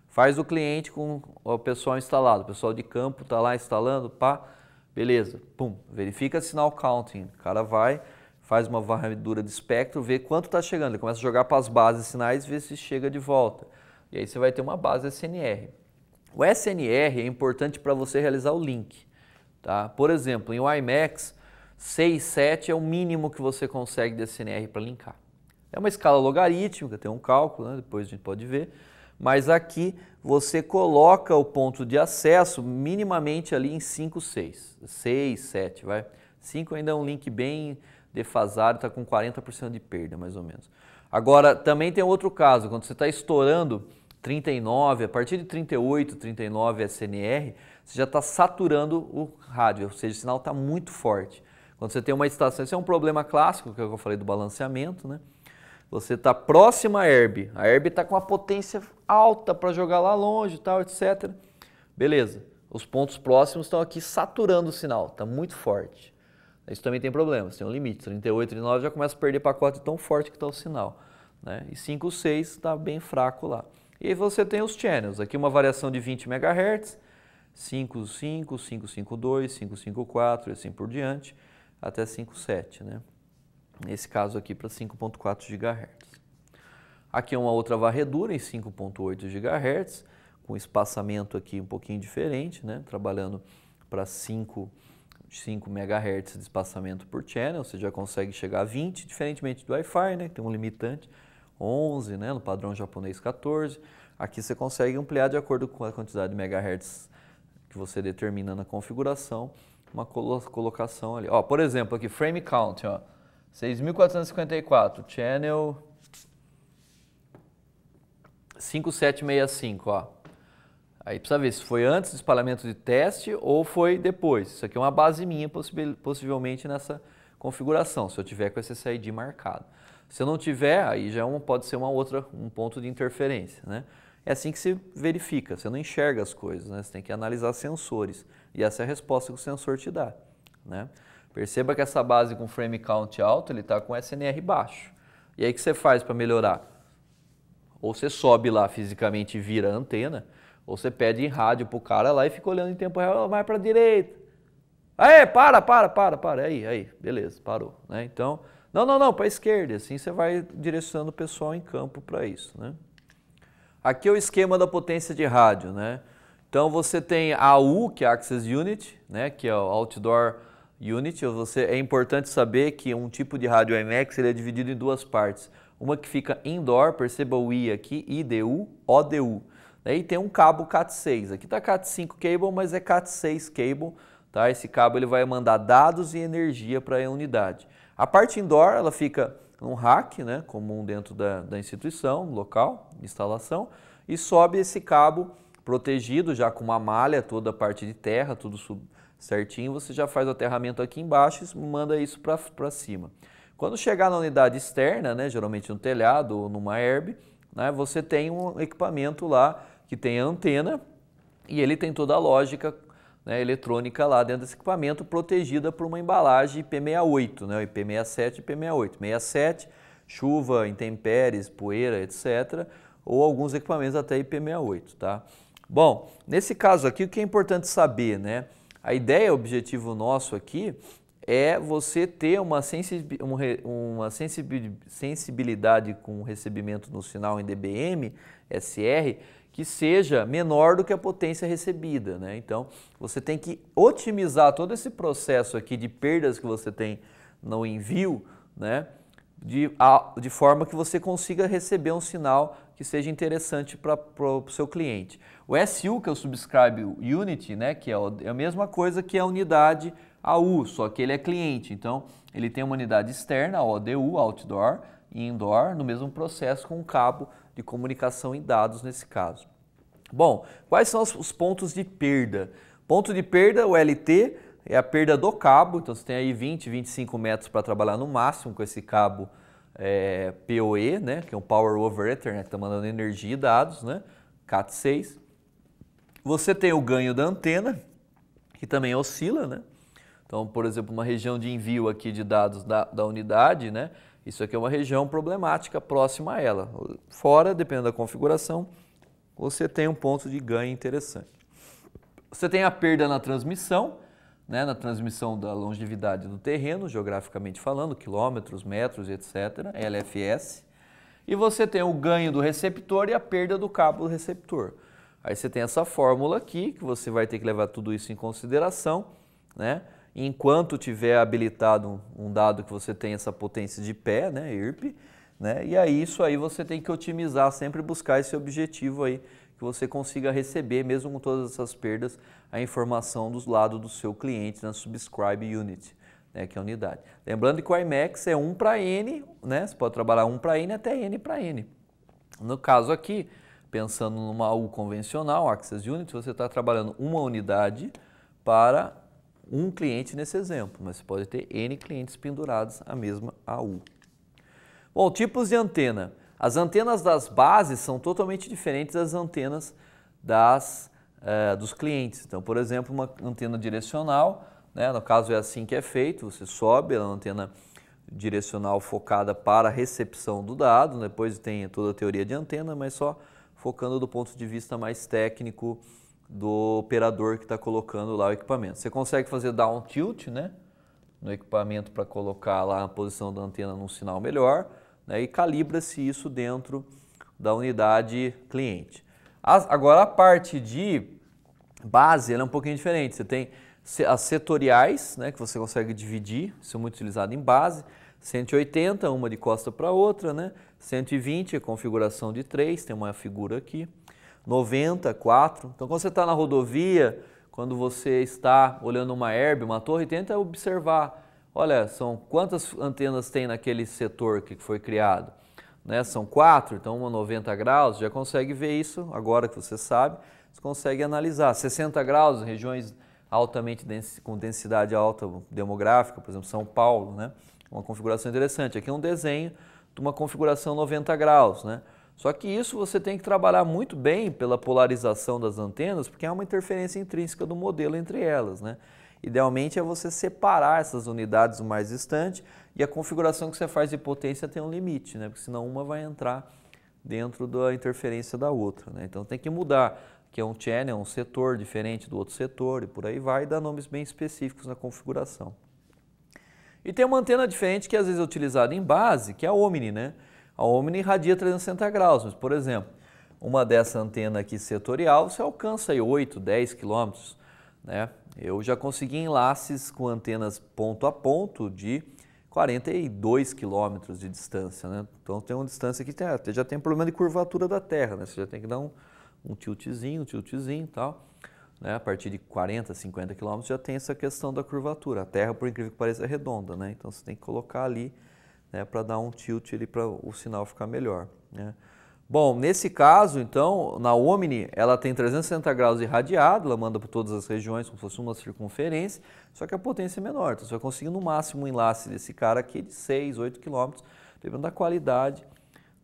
Faz o cliente com o pessoal instalado, o pessoal de campo está lá instalando, pá, beleza, pum, verifica sinal counting, o cara vai, faz uma varredura de espectro, vê quanto está chegando. Ele começa a jogar para as bases sinais, vê se chega de volta. E aí você vai ter uma base SNR. O SNR é importante para você realizar o link. Tá? Por exemplo, em WiMAX, 6, 7 é o mínimo que você consegue de SNR para linkar. É uma escala logarítmica, tem um cálculo, né? depois a gente pode ver. Mas aqui você coloca o ponto de acesso minimamente ali em 5, 6. 6, 7, vai. 5 ainda é um link bem defasado, está com 40% de perda, mais ou menos. Agora, também tem outro caso, quando você está estourando 39, a partir de 38, 39 SNR, você já está saturando o rádio, ou seja, o sinal está muito forte. Quando você tem uma estação, esse é um problema clássico, é que eu falei do balanceamento, né? Você está próxima à herb, a herb está com uma potência alta para jogar lá longe, tal, etc. Beleza. Os pontos próximos estão aqui saturando o sinal, está muito forte. Isso também tem problema, tem um limite. 38, 39 já começa a perder pacote tão forte que está o sinal. Né? E 5, 6 está bem fraco lá. E você tem os channels, aqui uma variação de 20 MHz, 55, 552, 554 e assim por diante, até 57, né? Nesse caso aqui para 5.4 GHz. Aqui é uma outra varredura em 5.8 GHz, com espaçamento aqui um pouquinho diferente, né? Trabalhando para 5 5 MHz de espaçamento por channel, você já consegue chegar a 20, diferentemente do Wi-Fi, né, que tem um limitante, 11, né, no padrão japonês 14. Aqui você consegue ampliar de acordo com a quantidade de MHz que você determina na configuração, uma colocação ali. Ó, por exemplo, aqui frame count, ó, 6454, channel 5765, ó. Aí precisa ver se foi antes do espalhamento de teste ou foi depois. Isso aqui é uma base minha, possivelmente, nessa configuração, se eu tiver com esse SID marcado. Se eu não tiver, aí já é pode ser uma outra, um ponto de interferência. Né? É assim que se verifica, você não enxerga as coisas, né? você tem que analisar sensores. E essa é a resposta que o sensor te dá. Né? Perceba que essa base com frame count alto, ele está com SNR baixo. E aí o que você faz para melhorar? Ou você sobe lá fisicamente e vira a antena, ou você pede em rádio pro cara lá e fica olhando em tempo real, vai para direita. Aí, para, para, para, para. Aí, aí, beleza, parou. Né? Então, não, não, não, para esquerda. Assim você vai direcionando o pessoal em campo para isso. Né? Aqui é o esquema da potência de rádio. Né? Então você tem a AU, que é Access Unit, né? que é o Outdoor Unit. Você, é importante saber que um tipo de rádio IMAX ele é dividido em duas partes. Uma que fica indoor, perceba o I aqui, IDU, ODU. Né? E tem um cabo CAT6. Aqui está CAT5 cable, mas é CAT6 cable. Tá? Esse cabo ele vai mandar dados e energia para a unidade. A parte indoor ela fica num rack, né, comum dentro da, da instituição, local, instalação, e sobe esse cabo protegido já com uma malha, toda a parte de terra, tudo sub, certinho, você já faz o aterramento aqui embaixo e manda isso para cima. Quando chegar na unidade externa, né, geralmente no telhado ou numa herb, né, você tem um equipamento lá que tem a antena e ele tem toda a lógica né, eletrônica lá dentro desse equipamento protegida por uma embalagem IP68, né, IP67 e IP68. 67, chuva, intempéries, poeira, etc. Ou alguns equipamentos até IP68, tá? Bom, nesse caso aqui, o que é importante saber, né? A ideia, o objetivo nosso aqui é você ter uma, sensibilidade com o recebimento no sinal em DBM, SR, que seja menor do que a potência recebida. Né? Então, você tem que otimizar todo esse processo aqui de perdas que você tem no envio, né? de, a, de forma que você consiga receber um sinal que seja interessante para o seu cliente. O SU, que é o Subscribe Unity, né? que é, o, é a mesma coisa que a unidade AU, só que ele é cliente. Então, ele tem uma unidade externa, ODU, outdoor e indoor, no mesmo processo com um cabo de comunicação e dados nesse caso. Bom, quais são os pontos de perda? Ponto de perda, o LT, é a perda do cabo, então você tem aí 20, 25 metros para trabalhar no máximo com esse cabo é, PoE, né, que é um Power Over Ethernet, né, está mandando energia e dados, né, CAT6. Você tem o ganho da antena, que também oscila, né, então, por exemplo, uma região de envio aqui de dados da, da unidade, né? Isso aqui é uma região problemática próxima a ela. Fora, dependendo da configuração, você tem um ponto de ganho interessante. Você tem a perda na transmissão, né, na transmissão da longevidade do terreno, geograficamente falando, quilômetros, metros, etc., LFS. E você tem o ganho do receptor e a perda do cabo do receptor. Aí você tem essa fórmula aqui, que você vai ter que levar tudo isso em consideração, né? enquanto tiver habilitado um dado que você tem essa potência de pé, né, IRP, né, e aí isso aí você tem que otimizar, sempre buscar esse objetivo aí, que você consiga receber, mesmo com todas essas perdas, a informação dos lados do seu cliente na Subscribe Unit, né, que é a unidade. Lembrando que o IMAX é 1 para N, né, você pode trabalhar 1 para N até N para N. No caso aqui, pensando numa U convencional, Access Unit, você está trabalhando uma unidade para um cliente nesse exemplo, mas você pode ter N clientes pendurados a mesma AU. Bom, tipos de antena. As antenas das bases são totalmente diferentes das antenas das, eh, dos clientes. Então, por exemplo, uma antena direcional, né, no caso é assim que é feito, você sobe a é antena direcional focada para a recepção do dado, depois tem toda a teoria de antena, mas só focando do ponto de vista mais técnico, do operador que está colocando lá o equipamento. Você consegue fazer down tilt, né? No equipamento para colocar lá a posição da antena num sinal melhor né? e calibra-se isso dentro da unidade cliente. As, agora a parte de base é um pouquinho diferente. Você tem as setoriais, né, que você consegue dividir, isso é muito utilizado em base. 180, uma de costa para outra, né? 120, configuração de 3, tem uma figura aqui. 90, 4. Então, quando você está na rodovia, quando você está olhando uma herbe, uma torre, tenta observar. Olha, são quantas antenas tem naquele setor que foi criado? Né? São quatro, então uma 90 graus, já consegue ver isso, agora que você sabe, você consegue analisar. 60 graus, regiões altamente com densidade alta demográfica, por exemplo, São Paulo, né? uma configuração interessante. Aqui é um desenho de uma configuração 90 graus. Né? Só que isso você tem que trabalhar muito bem pela polarização das antenas, porque há é uma interferência intrínseca do modelo entre elas. Né? Idealmente é você separar essas unidades o mais distante e a configuração que você faz de potência tem um limite, né? porque senão uma vai entrar dentro da interferência da outra. Né? Então tem que mudar, que é um channel, um setor diferente do outro setor e por aí vai, e dar nomes bem específicos na configuração. E tem uma antena diferente que às vezes é utilizada em base, que é a Omni, né? A Omni irradia 360 graus, mas, por exemplo, uma dessa antena aqui setorial, você alcança aí 8, 10 quilômetros. Né? Eu já consegui enlaces com antenas ponto a ponto de 42 quilômetros de distância. Né? Então tem uma distância que tem, ah, já tem problema de curvatura da Terra, né? você já tem que dar um, um tiltzinho, um tiltzinho e tal. Né? A partir de 40, 50 quilômetros já tem essa questão da curvatura. A Terra, por incrível que pareça, é redonda, né? então você tem que colocar ali né, para dar um tilt ali para o sinal ficar melhor. Né? Bom, nesse caso, então, na Omni, ela tem 360 graus irradiado, ela manda para todas as regiões como se fosse uma circunferência, só que a potência é menor. Então, você vai conseguir no máximo um enlace desse cara aqui de 6, 8 km, dependendo da qualidade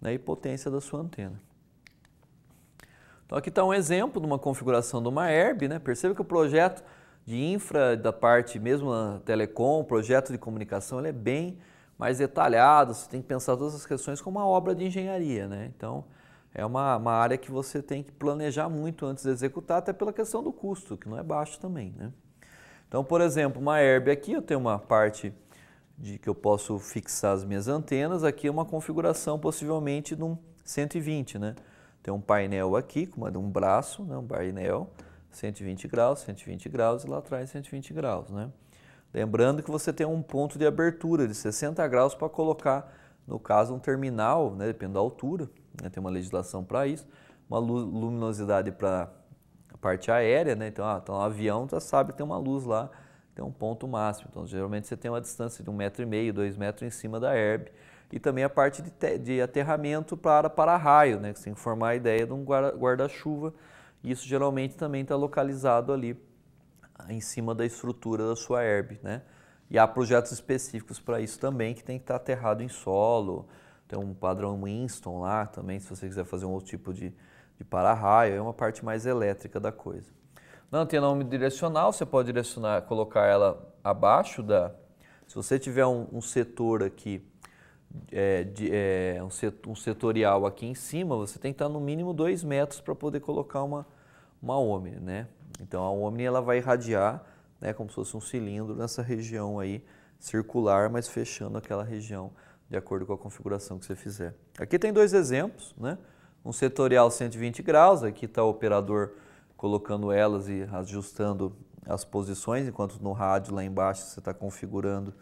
né, e potência da sua antena. Então, aqui está um exemplo de uma configuração de uma ERB. Né? Perceba que o projeto de infra, da parte mesmo telecom, o projeto de comunicação, ele é bem mais detalhado, você tem que pensar todas as questões como uma obra de engenharia, né? Então, é uma, uma área que você tem que planejar muito antes de executar, até pela questão do custo, que não é baixo também, né? Então, por exemplo, uma herb aqui, eu tenho uma parte de que eu posso fixar as minhas antenas, aqui é uma configuração possivelmente de um 120, né? Tem um painel aqui, com um braço, né? um painel, 120 graus, 120 graus e lá atrás 120 graus, né? Lembrando que você tem um ponto de abertura de 60 graus para colocar, no caso, um terminal, né, dependendo da altura, né, tem uma legislação para isso, uma luminosidade para a parte aérea, né, então, ah, então avião já sabe que tem uma luz lá, tem um ponto máximo. Então, geralmente você tem uma distância de um metro e meio, dois metros em cima da herb. E também a parte de, de aterramento para, para raio, né, que você tem que formar a ideia de um guarda-chuva. isso geralmente também está localizado ali em cima da estrutura da sua herb, né? E há projetos específicos para isso também, que tem que estar tá aterrado em solo. Tem um padrão Winston lá também, se você quiser fazer um outro tipo de, de para-raio, é uma parte mais elétrica da coisa. Na antena omnidirecional, você pode direcionar, colocar ela abaixo da... Se você tiver um, um setor aqui, é, de, é, um, set, um setorial aqui em cima, você tem que estar tá no mínimo 2 metros para poder colocar uma, uma OMI, né? Então a Omni ela vai irradiar, né, como se fosse um cilindro nessa região aí circular, mas fechando aquela região de acordo com a configuração que você fizer. Aqui tem dois exemplos, né? Um setorial 120 graus, aqui está o operador colocando elas e ajustando as posições, enquanto no rádio lá embaixo você está configurando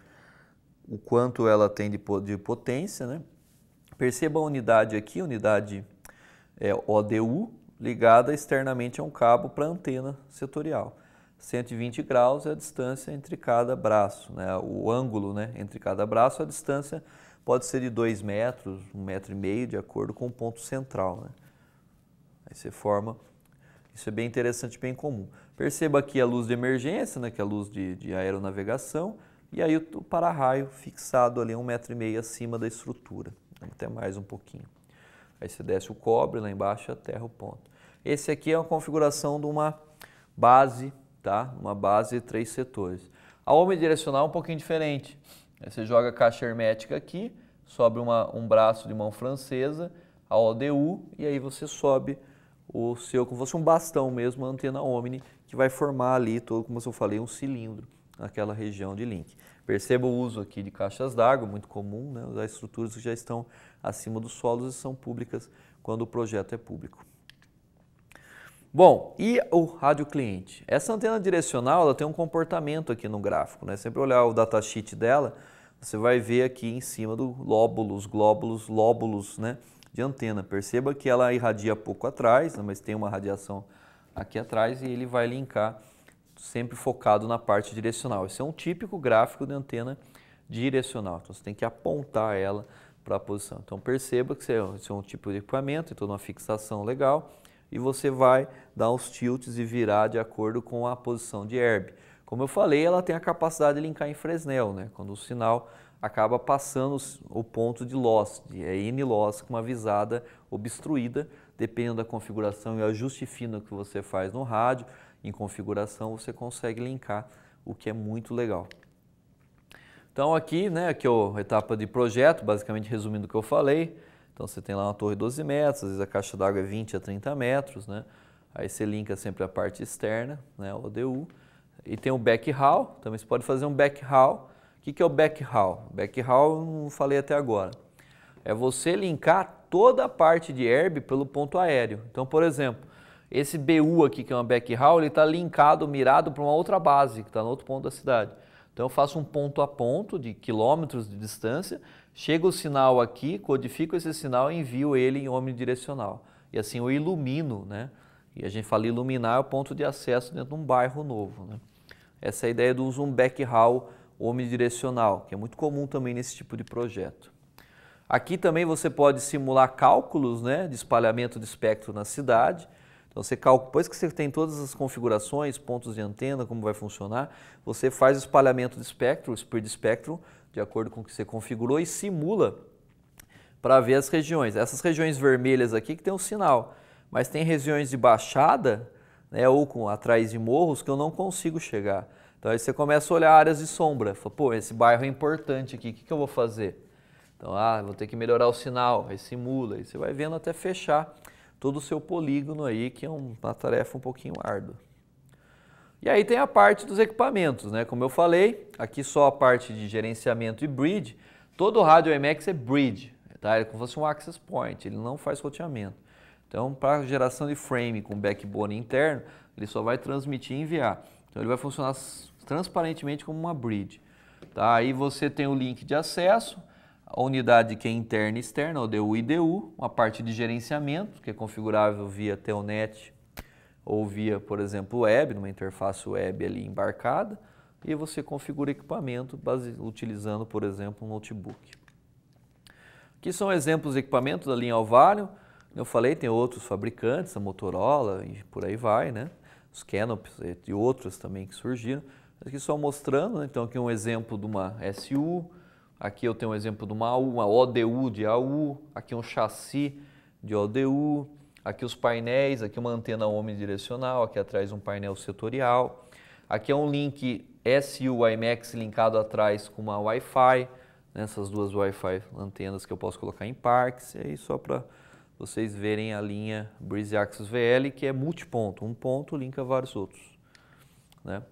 o quanto ela tem de, de potência, né? Perceba a unidade aqui, unidade é, ODU, ligada externamente a um cabo para a antena setorial. 120 graus é a distância entre cada braço, né? o ângulo né? entre cada braço, a distância pode ser de 2 metros, 1 um metro e meio, de acordo com o ponto central. Né? Aí você forma, isso é bem interessante, bem comum. Perceba aqui a luz de emergência, né? que é a luz de, de aeronavegação, e aí o, para-raio fixado ali um metro e meio acima da estrutura, até mais um pouquinho. Aí você desce o cobre lá embaixo e aterra o ponto. Esse aqui é uma configuração de uma base, tá? Uma base de três setores. A omnidirecional é um pouquinho diferente. É, você joga a caixa hermética aqui, sobe uma, um braço de mão francesa, a ODU, e aí você sobe o seu, como se fosse um bastão mesmo, a antena Omni, que vai formar ali, todo, como eu falei, um cilindro naquela região de link. Perceba o uso aqui de caixas d'água, muito comum, né? as estruturas que já estão acima dos solos e são públicas quando o projeto é público. Bom, e o rádio cliente? Essa antena direcional ela tem um comportamento aqui no gráfico. Né? Sempre olhar o datasheet dela, você vai ver aqui em cima do lóbulos, glóbulos, lóbulos né, de antena. Perceba que ela irradia pouco atrás, né, mas tem uma radiação aqui atrás e ele vai linkar sempre focado na parte direcional. Esse é um típico gráfico de antena direcional. Então você tem que apontar ela para a posição. Então perceba que esse é, é um tipo de equipamento, então uma fixação legal e você vai dar os tilts e virar de acordo com a posição de herb. Como eu falei, ela tem a capacidade de linkar em Fresnel, né? quando o sinal acaba passando o ponto de loss, é N-loss com uma visada obstruída, dependendo da configuração e ajuste fino que você faz no rádio, em configuração você consegue linkar, o que é muito legal. Então aqui, né, aqui é a etapa de projeto, basicamente resumindo o que eu falei, então você tem lá uma torre 12 metros, às vezes a caixa d'água é 20 a 30 metros, né? Aí você linka sempre a parte externa, né, o ODU. E tem o back também então você pode fazer um back O que, que é o back Backhaul Back eu não falei até agora. É você linkar toda a parte de herb pelo ponto aéreo. Então, por exemplo, esse BU aqui, que é uma back ele está linkado, mirado para uma outra base, que está no outro ponto da cidade. Então eu faço um ponto a ponto de quilômetros de distância, chega o sinal aqui, codifico esse sinal e envio ele em omnidirecional. E assim eu ilumino, né? E a gente fala iluminar é o ponto de acesso dentro de um bairro novo, né? Essa é a ideia do uso um backhaul omnidirecional, que é muito comum também nesse tipo de projeto. Aqui também você pode simular cálculos né, de espalhamento de espectro na cidade então você calcula, depois que você tem todas as configurações, pontos de antena, como vai funcionar, você faz o espalhamento de espectro, o speed spectrum, de acordo com o que você configurou e simula para ver as regiões. Essas regiões vermelhas aqui que tem um sinal, mas tem regiões de baixada, né, ou com atrás de morros que eu não consigo chegar. Então aí você começa a olhar áreas de sombra, fala, pô, esse bairro é importante aqui, o que, que eu vou fazer? Então, ah, vou ter que melhorar o sinal, aí simula, aí você vai vendo até fechar todo o seu polígono aí, que é uma tarefa um pouquinho árdua. E aí tem a parte dos equipamentos, né? Como eu falei, aqui só a parte de gerenciamento e bridge. Todo o rádio MX é bridge, tá? Ele é como se fosse um access point, ele não faz roteamento. Então, para geração de frame com backbone interno, ele só vai transmitir e enviar. Então, ele vai funcionar transparentemente como uma bridge. Tá? Aí você tem o link de acesso, a unidade que é interna e externa, o DU e DU, uma parte de gerenciamento, que é configurável via Telnet ou via, por exemplo, web, numa interface web ali embarcada, e você configura equipamento base, utilizando, por exemplo, um notebook. Aqui são exemplos de equipamentos da linha Alvalho, eu falei, tem outros fabricantes, a Motorola e por aí vai, né? Os Canops e outros também que surgiram. Aqui só mostrando, né? então aqui um exemplo de uma SU, Aqui eu tenho um exemplo de uma AU, uma ODU de AU, aqui um chassi de ODU, aqui os painéis, aqui uma antena omnidirecional, aqui atrás um painel setorial. Aqui é um link SU IMAX linkado atrás com uma Wi-Fi, nessas duas Wi-Fi antenas que eu posso colocar em parques, e aí só para vocês verem a linha Breezy Axis VL, que é multiponto, um ponto linka vários outros. Né?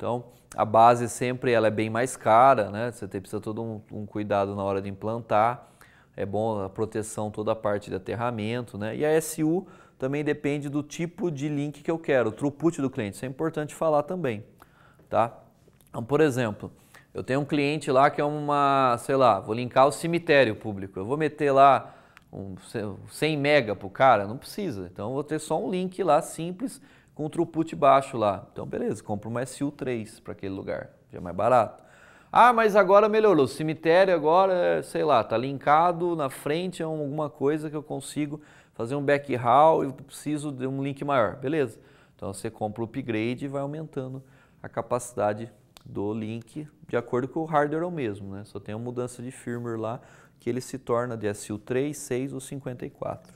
Então, a base sempre ela é bem mais cara, né? Você tem, precisa todo um, um, cuidado na hora de implantar. É bom a proteção toda a parte de aterramento, né? E a SU também depende do tipo de link que eu quero, o throughput do cliente. Isso é importante falar também, tá? Então, por exemplo, eu tenho um cliente lá que é uma, sei lá, vou linkar o cemitério público. Eu vou meter lá um 100 mega pro cara? Não precisa. Então, eu vou ter só um link lá simples com throughput baixo lá. Então, beleza, compra uma SU3 para aquele lugar, já é mais barato. Ah, mas agora melhorou. O cemitério agora, é, sei lá, tá linkado na frente é alguma coisa que eu consigo fazer um backhaul haul e preciso de um link maior. Beleza. Então você compra o upgrade e vai aumentando a capacidade do link de acordo com o hardware ou o mesmo, né? Só tem uma mudança de firmware lá que ele se torna de SU3, 6 ou 54.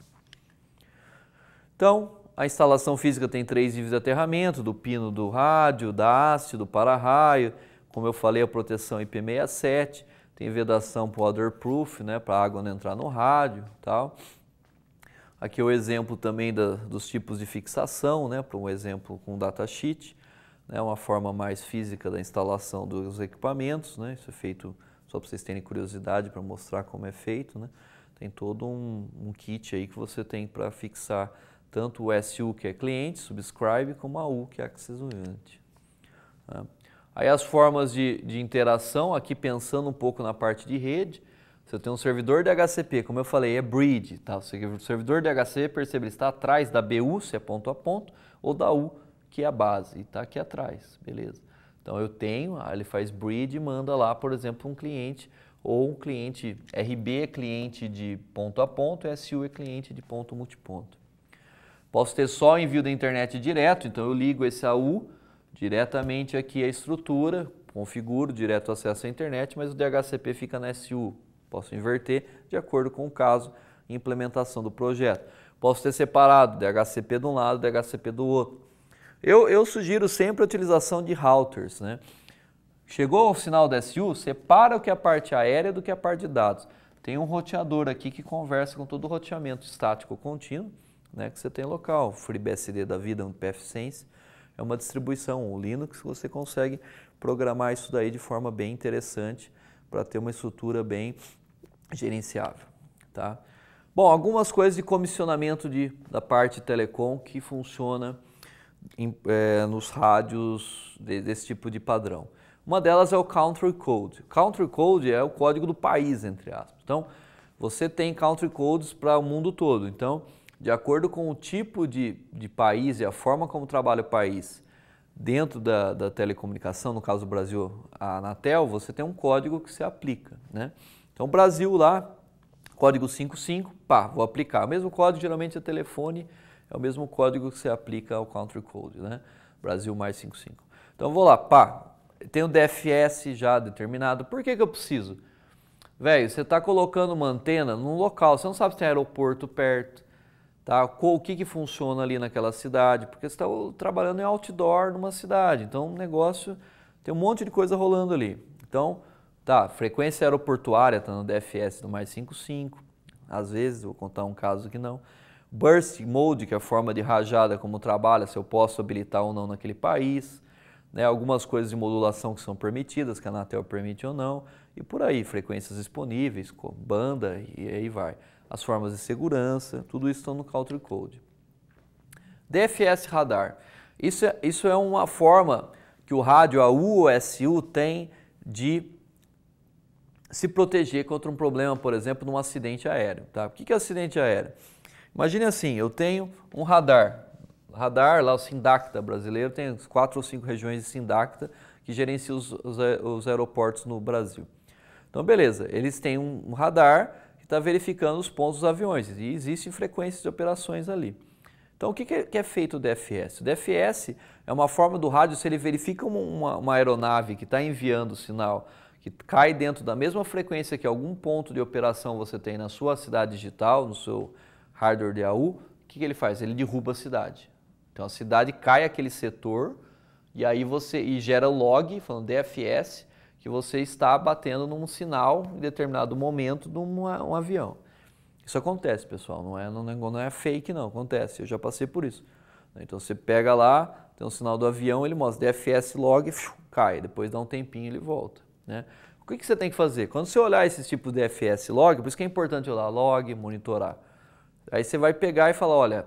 Então, a instalação física tem três níveis de aterramento, do pino do rádio, da haste, do para-raio, como eu falei, a proteção IP67, tem vedação powder waterproof, né, para a água não entrar no rádio tal. Aqui é o exemplo também da, dos tipos de fixação, né, para um exemplo com datasheet, né, uma forma mais física da instalação dos equipamentos, né, isso é feito só para vocês terem curiosidade para mostrar como é feito, né, tem todo um, um kit aí que você tem para fixar tanto o SU, que é cliente, subscribe, como a U, que é access né? Aí as formas de, de interação, aqui pensando um pouco na parte de rede, se eu tenho um servidor de HCP, como eu falei, é bridge, tá? O servidor de HCP, percebe, ele está atrás da BU, se é ponto a ponto, ou da U, que é a base, e está aqui atrás, beleza? Então eu tenho, ah, ele faz bridge e manda lá, por exemplo, um cliente, ou um cliente RB é cliente de ponto a ponto, SU é cliente de ponto multiponto. Posso ter só o envio da internet direto, então eu ligo esse AU diretamente aqui à estrutura, configuro direto acesso à internet, mas o DHCP fica na SU. Posso inverter de acordo com o caso e implementação do projeto. Posso ter separado DHCP de um lado, DHCP do outro. Eu, eu sugiro sempre a utilização de routers. Né? Chegou ao sinal da SU, separa o que é a parte aérea do que é a parte de dados. Tem um roteador aqui que conversa com todo o roteamento estático contínuo né, que você tem local. FreeBSD da vida, um PFSense, é uma distribuição. O Linux você consegue programar isso daí de forma bem interessante para ter uma estrutura bem gerenciável. Tá? Bom, algumas coisas de comissionamento de, da parte telecom que funciona em, é, nos rádios de, desse tipo de padrão. Uma delas é o country code. Country code é o código do país, entre aspas. Então, você tem country codes para o mundo todo. Então, de acordo com o tipo de, de país e a forma como trabalha o país dentro da, da telecomunicação, no caso do Brasil, a Anatel, você tem um código que se aplica. Né? Então, Brasil lá, código 55, pá, vou aplicar. O mesmo código, geralmente, é telefone, é o mesmo código que se aplica ao country code, né? Brasil mais 55. Então, vou lá, pá, tenho DFS já determinado, por que, que eu preciso? Velho, você está colocando uma antena num local, você não sabe se tem aeroporto perto, tá? O que, que funciona ali naquela cidade, porque você está trabalhando em outdoor numa cidade, então o negócio tem um monte de coisa rolando ali. Então, tá, frequência aeroportuária está no DFS do mais 55, às vezes, vou contar um caso que não. Burst mode, que é a forma de rajada como trabalha, se eu posso habilitar ou não naquele país. Né, algumas coisas de modulação que são permitidas, que a Anatel permite ou não, e por aí, frequências disponíveis, banda e aí vai as formas de segurança, tudo isso estão no Country Code. DFS radar. Isso é, isso é uma forma que o rádio, a UOSU, tem de se proteger contra um problema, por exemplo, num acidente aéreo. Tá? O que é acidente aéreo? Imagine assim, eu tenho um radar. Radar, lá o Sindacta brasileiro, tem quatro ou cinco regiões de Sindacta que gerenciam os, os, os aeroportos no Brasil. Então, beleza, eles têm um radar está verificando os pontos dos aviões e existem frequências de operações ali. Então, o que, que é, é feito o DFS? O DFS é uma forma do rádio, se ele verifica uma, uma aeronave que está enviando o sinal, que cai dentro da mesma frequência que algum ponto de operação você tem na sua cidade digital, no seu hardware DAU, o que, que ele faz? Ele derruba a cidade. Então, a cidade cai aquele setor e aí você e gera log, falando DFS, que você está batendo num sinal em determinado momento de um avião. Isso acontece, pessoal, não é, não, não é, é fake não, acontece, eu já passei por isso. Né? Então você pega lá, tem um sinal do avião, ele mostra DFS log, cai, depois dá um tempinho ele volta. Né? O que, que você tem que fazer? Quando você olhar esse tipo de DFS log, por isso que é importante olhar log, monitorar. Aí você vai pegar e falar, olha,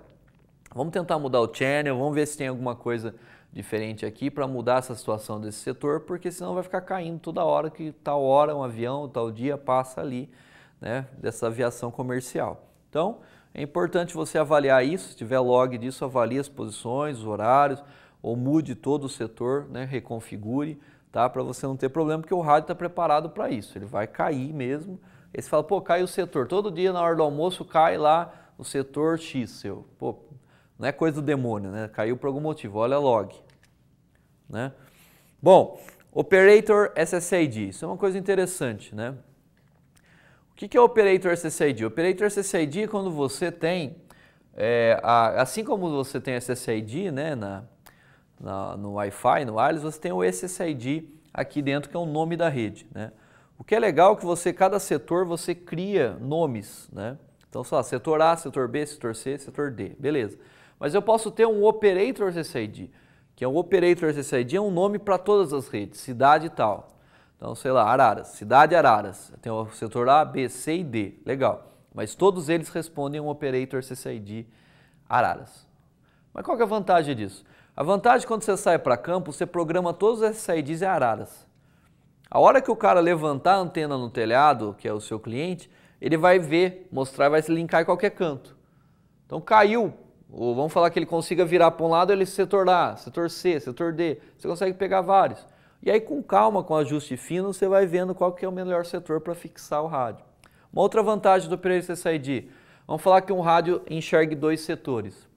vamos tentar mudar o channel, vamos ver se tem alguma coisa diferente aqui para mudar essa situação desse setor, porque senão vai ficar caindo toda hora que tal hora um avião, tal dia passa ali, né, dessa aviação comercial. Então, é importante você avaliar isso, se tiver log disso, avalie as posições, os horários, ou mude todo o setor, né, reconfigure, tá, para você não ter problema, porque o rádio está preparado para isso, ele vai cair mesmo. Aí você fala, pô, cai o setor, todo dia na hora do almoço cai lá o setor X seu. Pô, não é coisa do demônio, né? Caiu por algum motivo. Olha log. Né? Bom, operator SSID. Isso é uma coisa interessante, né? O que é operator SSID? Operator SSID é quando você tem, é, a, assim como você tem SSID né, na, na no Wi-Fi, no Alice, você tem o SSID aqui dentro, que é o nome da rede, né? O que é legal é que você, cada setor, você cria nomes, né? Então, só lá, setor A, setor B, setor C, setor D, beleza. Mas eu posso ter um Operator SSID, que é um Operator SSID, é um nome para todas as redes, cidade e tal. Então, sei lá, Araras, cidade Araras. Tem o setor A, B, C e D. Legal. Mas todos eles respondem um Operator SSID Araras. Mas qual é a vantagem disso? A vantagem quando você sai para campo, você programa todos os SSIDs e Araras. A hora que o cara levantar a antena no telhado, que é o seu cliente, ele vai ver, mostrar, vai se linkar em qualquer canto. Então caiu, ou vamos falar que ele consiga virar para um lado, ele setor A, setor C, setor D. Você consegue pegar vários. E aí, com calma, com ajuste fino, você vai vendo qual que é o melhor setor para fixar o rádio. Uma outra vantagem do CSID, vamos falar que um rádio enxergue dois setores.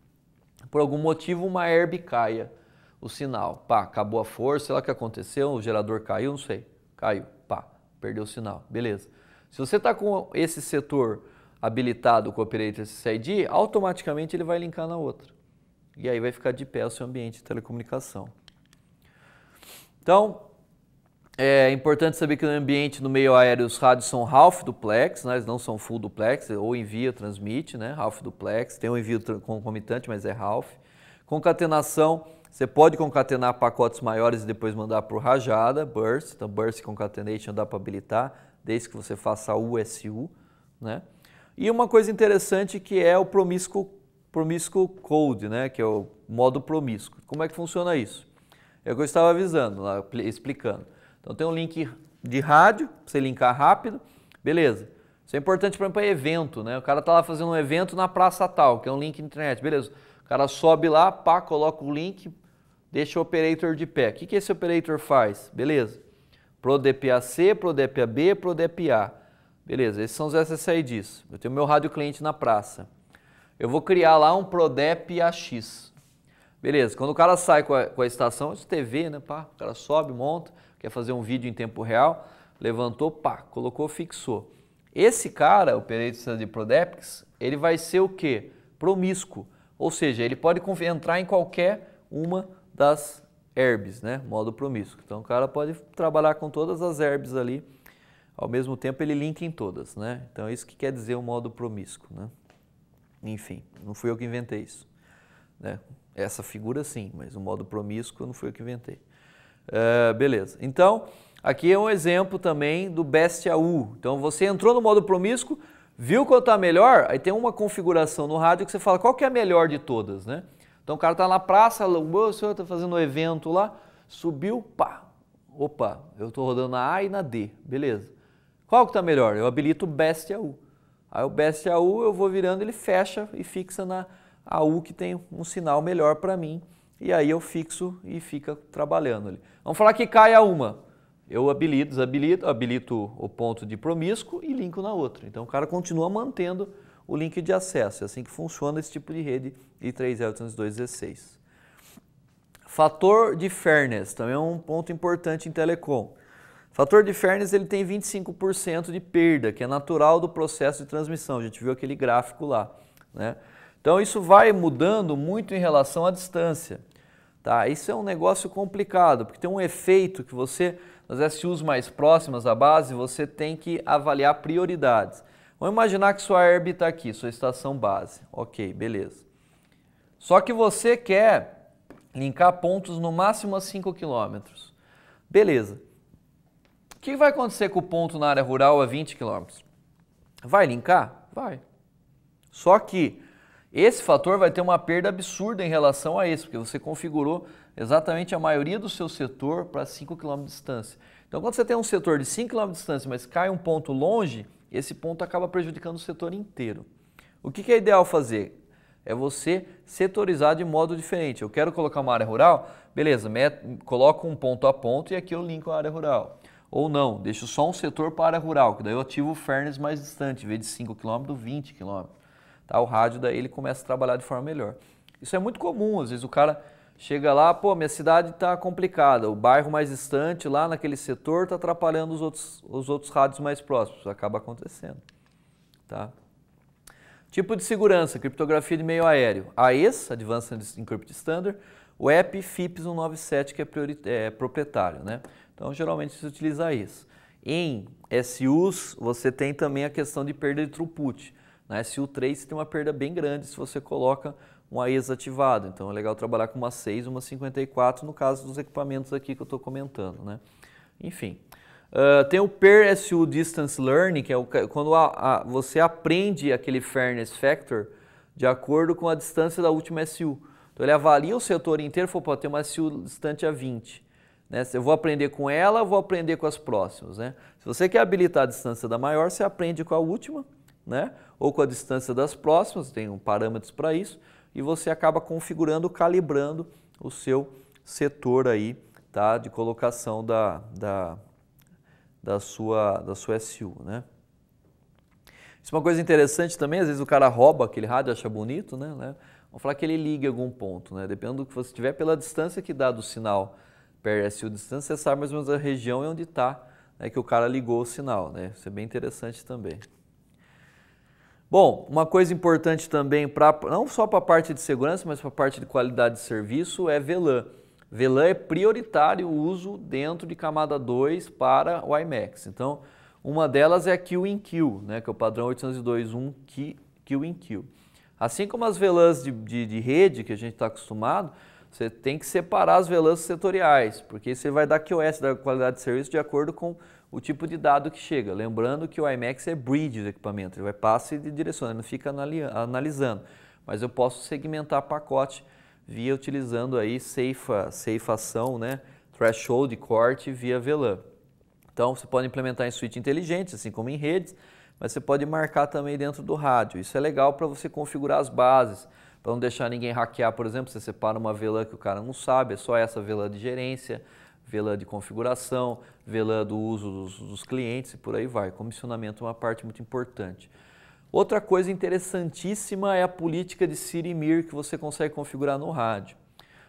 Por algum motivo, uma herb caia o sinal. Pá, acabou a força, sei lá o que aconteceu, o gerador caiu, não sei. Caiu, pá, perdeu o sinal. Beleza. Se você está com esse setor habilitado o Copyright SSID, automaticamente ele vai linkar na outra. E aí vai ficar de pé o seu ambiente de telecomunicação. Então, é importante saber que no ambiente, no meio aéreo, os rádios são half duplex, né? eles não são full duplex, ou envia, transmite, né? half duplex. Tem um envio concomitante, mas é half. Concatenação, você pode concatenar pacotes maiores e depois mandar para o rajada, burst. Então, burst concatenation dá para habilitar, desde que você faça a USU. Né? E uma coisa interessante que é o promíscuo, promíscuo code, né? que é o modo promíscuo. Como é que funciona isso? É o que eu estava avisando, lá, explicando. Então tem um link de rádio, para você linkar rápido, beleza. Isso é importante, por exemplo, para evento, né? O cara está lá fazendo um evento na praça tal, que é um link na internet, beleza. O cara sobe lá, pá, coloca o link, deixa o operator de pé. O que, que esse operator faz? Beleza. Pro pro ProDPAC, pro DPA. Beleza, esses são os SSIDs. Eu tenho meu rádio cliente na praça. Eu vou criar lá um PRODEP AX. Beleza, quando o cara sai com a, com a estação, isso é TV, né? Pá, o cara sobe, monta, quer fazer um vídeo em tempo real, levantou, pá, colocou, fixou. Esse cara, o perito de Prodepex, ele vai ser o quê? Promíscuo. Ou seja, ele pode entrar em qualquer uma das herbes, né? Modo promíscuo. Então o cara pode trabalhar com todas as herbes ali ao mesmo tempo ele linka em todas, né? Então é isso que quer dizer o modo promíscuo, né? Enfim, não fui eu que inventei isso, né? Essa figura sim, mas o modo promíscuo não fui eu que inventei. Eh, beleza, então aqui é um exemplo também do best Au. U. Então você entrou no modo promíscuo, viu qual está melhor, aí tem uma configuração no rádio que você fala qual que é a melhor de todas, né? Então o cara está na praça, o senhor está fazendo um evento lá, subiu, pá, opa, eu estou rodando na A e na D, beleza. Qual que está melhor? Eu habilito o best AU. Aí o best AU eu vou virando, ele fecha e fixa na AU que tem um sinal melhor para mim. E aí eu fixo e fica trabalhando ali. Vamos falar que cai a uma. Eu habilito, desabilito, habilito o ponto de promisco e linko na outra. Então o cara continua mantendo o link de acesso. É assim que funciona esse tipo de rede de 3.802.16. Fator de fairness também é um ponto importante em telecom fator de Fernes ele tem 25% de perda, que é natural do processo de transmissão. A gente viu aquele gráfico lá. Né? Então isso vai mudando muito em relação à distância. Tá? Isso é um negócio complicado, porque tem um efeito que você, nas SUs mais próximas à base, você tem que avaliar prioridades. Vamos imaginar que sua herb está aqui, sua estação base. Ok, beleza. Só que você quer linkar pontos no máximo a 5 km. Beleza. O que vai acontecer com o ponto na área rural a 20 km? Vai linkar? Vai. Só que esse fator vai ter uma perda absurda em relação a esse, porque você configurou exatamente a maioria do seu setor para 5 km de distância. Então, quando você tem um setor de 5 km de distância, mas cai um ponto longe, esse ponto acaba prejudicando o setor inteiro. O que, é ideal fazer? É você setorizar de modo diferente. Eu quero colocar uma área rural, beleza, coloco um ponto a ponto e aqui eu linko a área rural. Ou não, deixo só um setor para rural, que daí eu ativo o Fernes mais distante, em vez de 5 km, 20 km. Tá? O rádio daí ele começa a trabalhar de forma melhor. Isso é muito comum, às vezes o cara chega lá, pô, minha cidade está complicada, o bairro mais distante lá naquele setor está atrapalhando os outros, os outros rádios mais próximos. Acaba acontecendo. Tá? Tipo de segurança, criptografia de meio aéreo. AES, Advanced Encrypted Standard, o EP FIPS 197, que é, é, proprietário. Né? Então, geralmente se utiliza isso. Em SUs, você tem também a questão de perda de throughput. Na né? SU3, você tem uma perda bem grande se você coloca um AES ativado. Então, é legal trabalhar com uma 6 uma 54, no caso dos equipamentos aqui que eu estou comentando. Né? Enfim, uh, tem o PER SU Distance Learning, que é o, quando a, a, você aprende aquele Fairness Factor de acordo com a distância da última SU. Então, ele avalia o setor inteiro e fala, ter uma SU distante a 20. Né? Se eu vou aprender com ela, vou aprender com as próximas. Né? Se você quer habilitar a distância da maior, você aprende com a última, né? ou com a distância das próximas, tem um parâmetros para isso, e você acaba configurando, calibrando o seu setor aí, tá? de colocação da, da, da, sua, da sua SU. Né? Isso é uma coisa interessante também, às vezes o cara rouba aquele rádio, acha bonito, né? Vamos falar que ele liga algum ponto, né? Dependendo do que você tiver, pela distância que dá do sinal PRSU distância, você sabe mais ou menos a região é onde está né, que o cara ligou o sinal. Né? Isso é bem interessante também. Bom, uma coisa importante também, pra, não só para a parte de segurança, mas para a parte de qualidade de serviço, é VLAN. VLAN é prioritário o uso dentro de camada 2 para o IMAX. Então, uma delas é a Q-in-Q, né, que é o padrão 802.1 Q-in-Q. Assim como as VLANs de, de, de rede que a gente está acostumado, você tem que separar as velanças setoriais, porque você vai dar QoS da qualidade de serviço de acordo com o tipo de dado que chega. Lembrando que o IMAX é bridge do equipamento, ele vai passe e direciona ele não fica analisando. Mas eu posso segmentar pacote via utilizando aí safe safeação né? threshold, corte via VLAN. Então você pode implementar em suíte inteligente, assim como em redes, mas você pode marcar também dentro do rádio. Isso é legal para você configurar as bases. Para não deixar ninguém hackear, por exemplo, você separa uma VLAN que o cara não sabe, é só essa VLAN de gerência, VLAN de configuração, VLAN do uso dos, dos clientes e por aí vai. Comissionamento é uma parte muito importante. Outra coisa interessantíssima é a política de mir que você consegue configurar no rádio.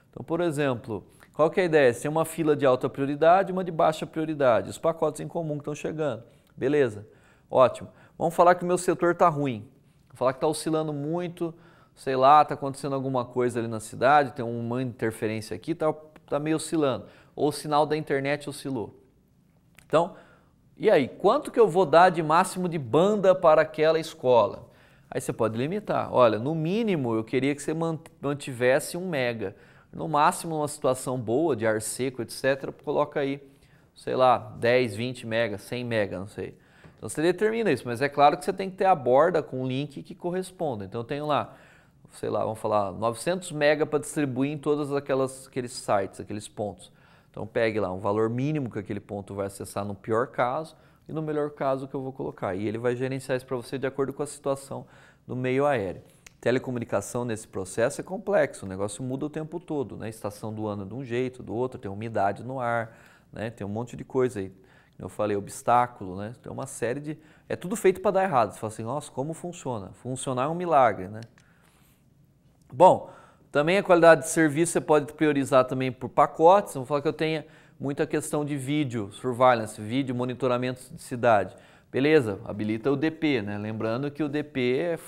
Então, por exemplo, qual é a ideia? Você tem uma fila de alta prioridade e uma de baixa prioridade. Os pacotes em comum que estão chegando. Beleza, ótimo. Vamos falar que o meu setor está ruim. Vou falar que está oscilando muito, sei lá, está acontecendo alguma coisa ali na cidade, tem uma interferência aqui, está tá meio oscilando. Ou o sinal da internet oscilou. Então, e aí, quanto que eu vou dar de máximo de banda para aquela escola? Aí você pode limitar. Olha, no mínimo eu queria que você mantivesse um mega. No máximo, uma situação boa, de ar seco, etc., coloca aí, sei lá, 10, 20 mega, 100 mega, não sei. Então você determina isso, mas é claro que você tem que ter a borda com o link que corresponda. Então eu tenho lá sei lá, vamos falar, 900 mega para distribuir em todas aquelas aqueles sites, aqueles pontos. Então pegue lá um valor mínimo que aquele ponto vai acessar no pior caso e no melhor caso que eu vou colocar. E ele vai gerenciar isso para você de acordo com a situação do meio aéreo. Telecomunicação nesse processo é complexo, o negócio muda o tempo todo, né? Estação do ano é de um jeito, do outro, tem umidade no ar, né? Tem um monte de coisa aí. Eu falei obstáculo, né? Tem uma série de é tudo feito para dar errado. Você fala assim, nossa, como funciona? Funcionar é um milagre, né? Bom, também a qualidade de serviço você pode priorizar também por pacotes. Vamos falar que eu tenha muita questão de vídeo, surveillance, vídeo, monitoramento de cidade. Beleza, habilita o DP, né? Lembrando que o DP é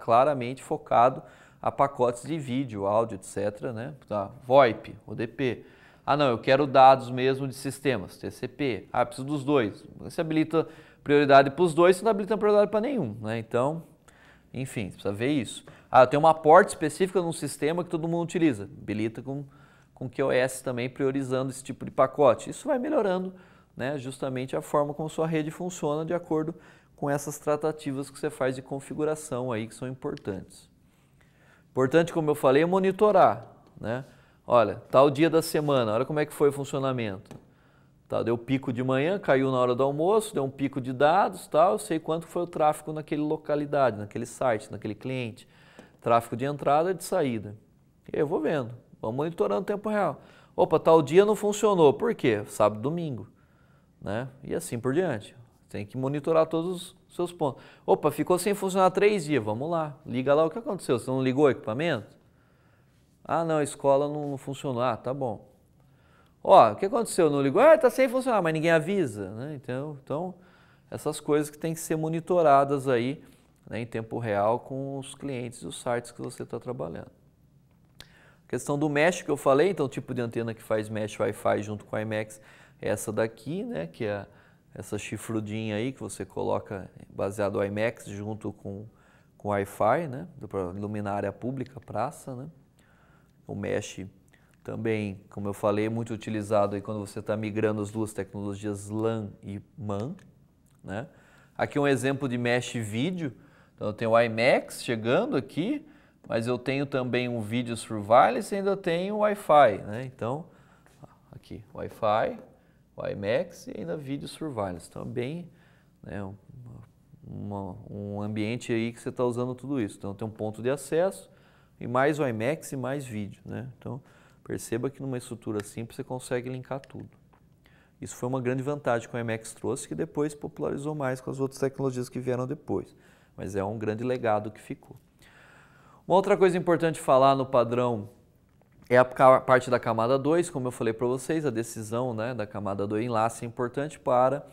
claramente focado a pacotes de vídeo, áudio, etc. Né? Tá. VoIP, ODP. Ah, não, eu quero dados mesmo de sistemas, TCP. Ah, preciso dos dois. Você habilita prioridade para os dois, você não habilita prioridade para nenhum. Né? Então, enfim, precisa ver isso. Ah, tem uma porta específica num sistema que todo mundo utiliza. Habilita com, com QoS também, priorizando esse tipo de pacote. Isso vai melhorando né, justamente a forma como sua rede funciona de acordo com essas tratativas que você faz de configuração aí, que são importantes. Importante, como eu falei, é monitorar. Né? Olha, tal dia da semana, olha como é que foi o funcionamento. Tá, deu pico de manhã, caiu na hora do almoço, deu um pico de dados, tal, eu sei quanto foi o tráfego naquele localidade, naquele site, naquele cliente. Tráfego de entrada e de saída. Eu vou vendo, vamos monitorando o tempo real. Opa, tal dia não funcionou. Por quê? Sábado, domingo. Né? E assim por diante. Tem que monitorar todos os seus pontos. Opa, ficou sem funcionar três dias. Vamos lá. Liga lá o que aconteceu. Você não ligou o equipamento? Ah, não, a escola não, não funcionou. Ah, tá bom. Ó, o que aconteceu? Não ligou? Ah, tá sem funcionar, mas ninguém avisa, né? Então, então essas coisas que têm que ser monitoradas aí né, em tempo real com os clientes e os sites que você está trabalhando. A questão do mesh que eu falei, então o tipo de antena que faz mesh Wi-Fi junto com a IMAX é essa daqui, né, que é essa chifrudinha aí que você coloca baseado no IMAX junto com, com Wi-Fi, né, para iluminar a área pública, praça, né, o mesh também, como eu falei, é muito utilizado aí quando você está migrando as duas tecnologias LAN e MAN. Né? Aqui um exemplo de mesh vídeo. Então eu tenho o IMAX chegando aqui, mas eu tenho também um vídeo surveillance e ainda tenho Wi-Fi. Né? Então, aqui, Wi-Fi, o IMAX e ainda vídeo surveillance. Então é bem né, uma, um ambiente aí que você está usando tudo isso. Então tem um ponto de acesso e mais o IMAX e mais vídeo. Né? Então, Perceba que numa estrutura simples você consegue linkar tudo. Isso foi uma grande vantagem que o MX trouxe, que depois popularizou mais com as outras tecnologias que vieram depois. Mas é um grande legado que ficou. Uma outra coisa importante falar no padrão é a parte da camada 2, como eu falei para vocês, a decisão né, da camada 2 enlace é importante para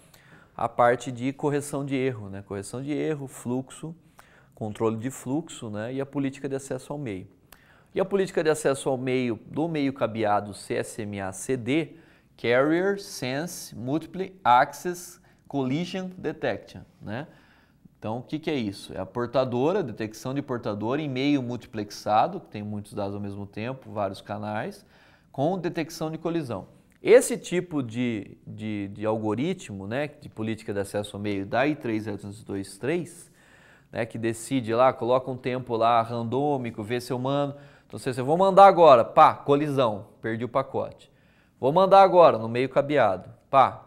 a parte de correção de erro, né? correção de erro, fluxo, controle de fluxo né? e a política de acesso ao meio. E a política de acesso ao meio do meio cabeado CSMA-CD, Carrier Sense Multiple Access Collision Detection, né? Então, o que, que é isso? É a portadora, detecção de portadora em meio multiplexado, que tem muitos dados ao mesmo tempo, vários canais, com detecção de colisão. Esse tipo de, de, de algoritmo, né, de política de acesso ao meio da I3.723, né, que decide lá, coloca um tempo lá randômico, vê se eu mando, então, se eu vou mandar agora, pá, colisão, perdi o pacote. Vou mandar agora no meio cabeado, pá.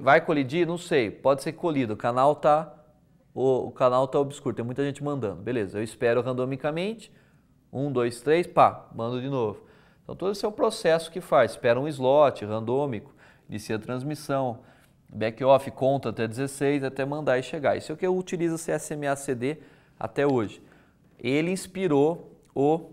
vai colidir? Não sei, pode ser colido, o canal tá o, o, canal tá obscuro, tem muita gente mandando. Beleza, eu espero randomicamente. Um, dois, três, pá, mando de novo. Então todo esse é o processo que faz. Espera um slot randômico, inicia a transmissão, back-off, conta até 16, até mandar e chegar. Isso é o que eu utilizo CSMA-CD até hoje ele inspirou o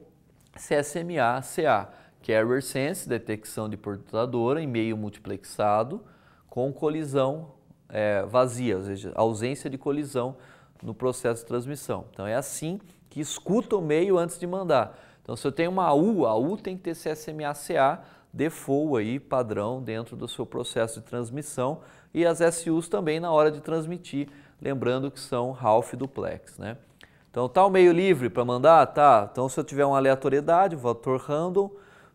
CSMA-CA, Carrier é Sense, detecção de portadora em meio multiplexado com colisão é, vazia, ou seja, ausência de colisão no processo de transmissão. Então é assim que escuta o meio antes de mandar. Então se eu tenho uma U, a U tem que ter CSMA-CA default aí, padrão dentro do seu processo de transmissão e as SUs também na hora de transmitir, lembrando que são half duplex, né? Então tá o meio livre para mandar? Tá. Então se eu tiver uma aleatoriedade, vou random,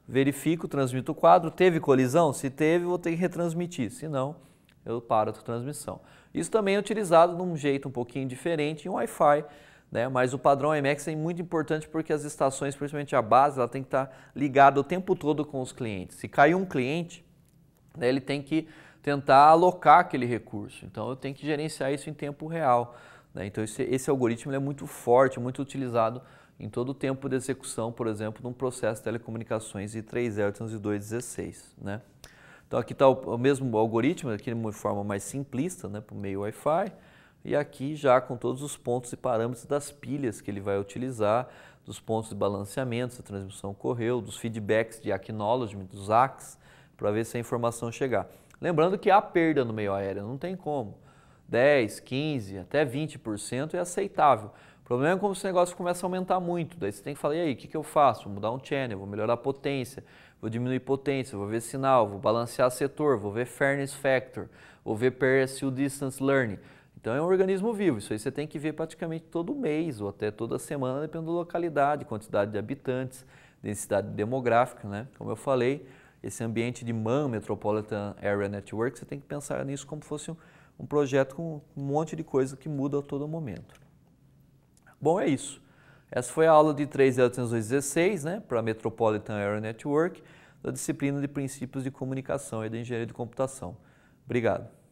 verifico, transmito o quadro. Teve colisão? Se teve, vou ter que retransmitir. Se não, eu paro a transmissão. Isso também é utilizado de um jeito um pouquinho diferente em Wi-Fi, né? mas o padrão MX é muito importante porque as estações, principalmente a base, ela tem que estar tá ligada o tempo todo com os clientes. Se cair um cliente, né, ele tem que tentar alocar aquele recurso. Então eu tenho que gerenciar isso em tempo real. Né? Então esse, esse algoritmo é muito forte, muito utilizado em todo o tempo de execução, por exemplo, num processo de telecomunicações e 30216. Né? Então aqui está o, o, mesmo algoritmo, aqui de uma forma mais simplista, né, por meio Wi-Fi, e aqui já com todos os pontos e parâmetros das pilhas que ele vai utilizar, dos pontos de balanceamento, se a transmissão correu, dos feedbacks de acknowledgement, dos ACs, para ver se a informação chegar. Lembrando que há perda no meio aéreo, não tem como. 10, 15, até 20% é aceitável. O problema é quando esse negócio começa a aumentar muito. Daí você tem que falar, e aí, o que, que eu faço? Vou mudar um channel, vou melhorar a potência, vou diminuir potência, vou ver sinal, vou balancear setor, vou ver fairness factor, vou ver PSU distance learning. Então é um organismo vivo, isso aí você tem que ver praticamente todo mês ou até toda semana, dependendo da localidade, quantidade de habitantes, densidade demográfica, né? Como eu falei, esse ambiente de MAN, Metropolitan Area Network, você tem que pensar nisso como fosse um um projeto com um monte de coisa que muda a todo momento. Bom, é isso. Essa foi a aula de 3.0316 né, para a Metropolitan Area Network, da disciplina de Princípios de Comunicação e da Engenharia de Computação. Obrigado.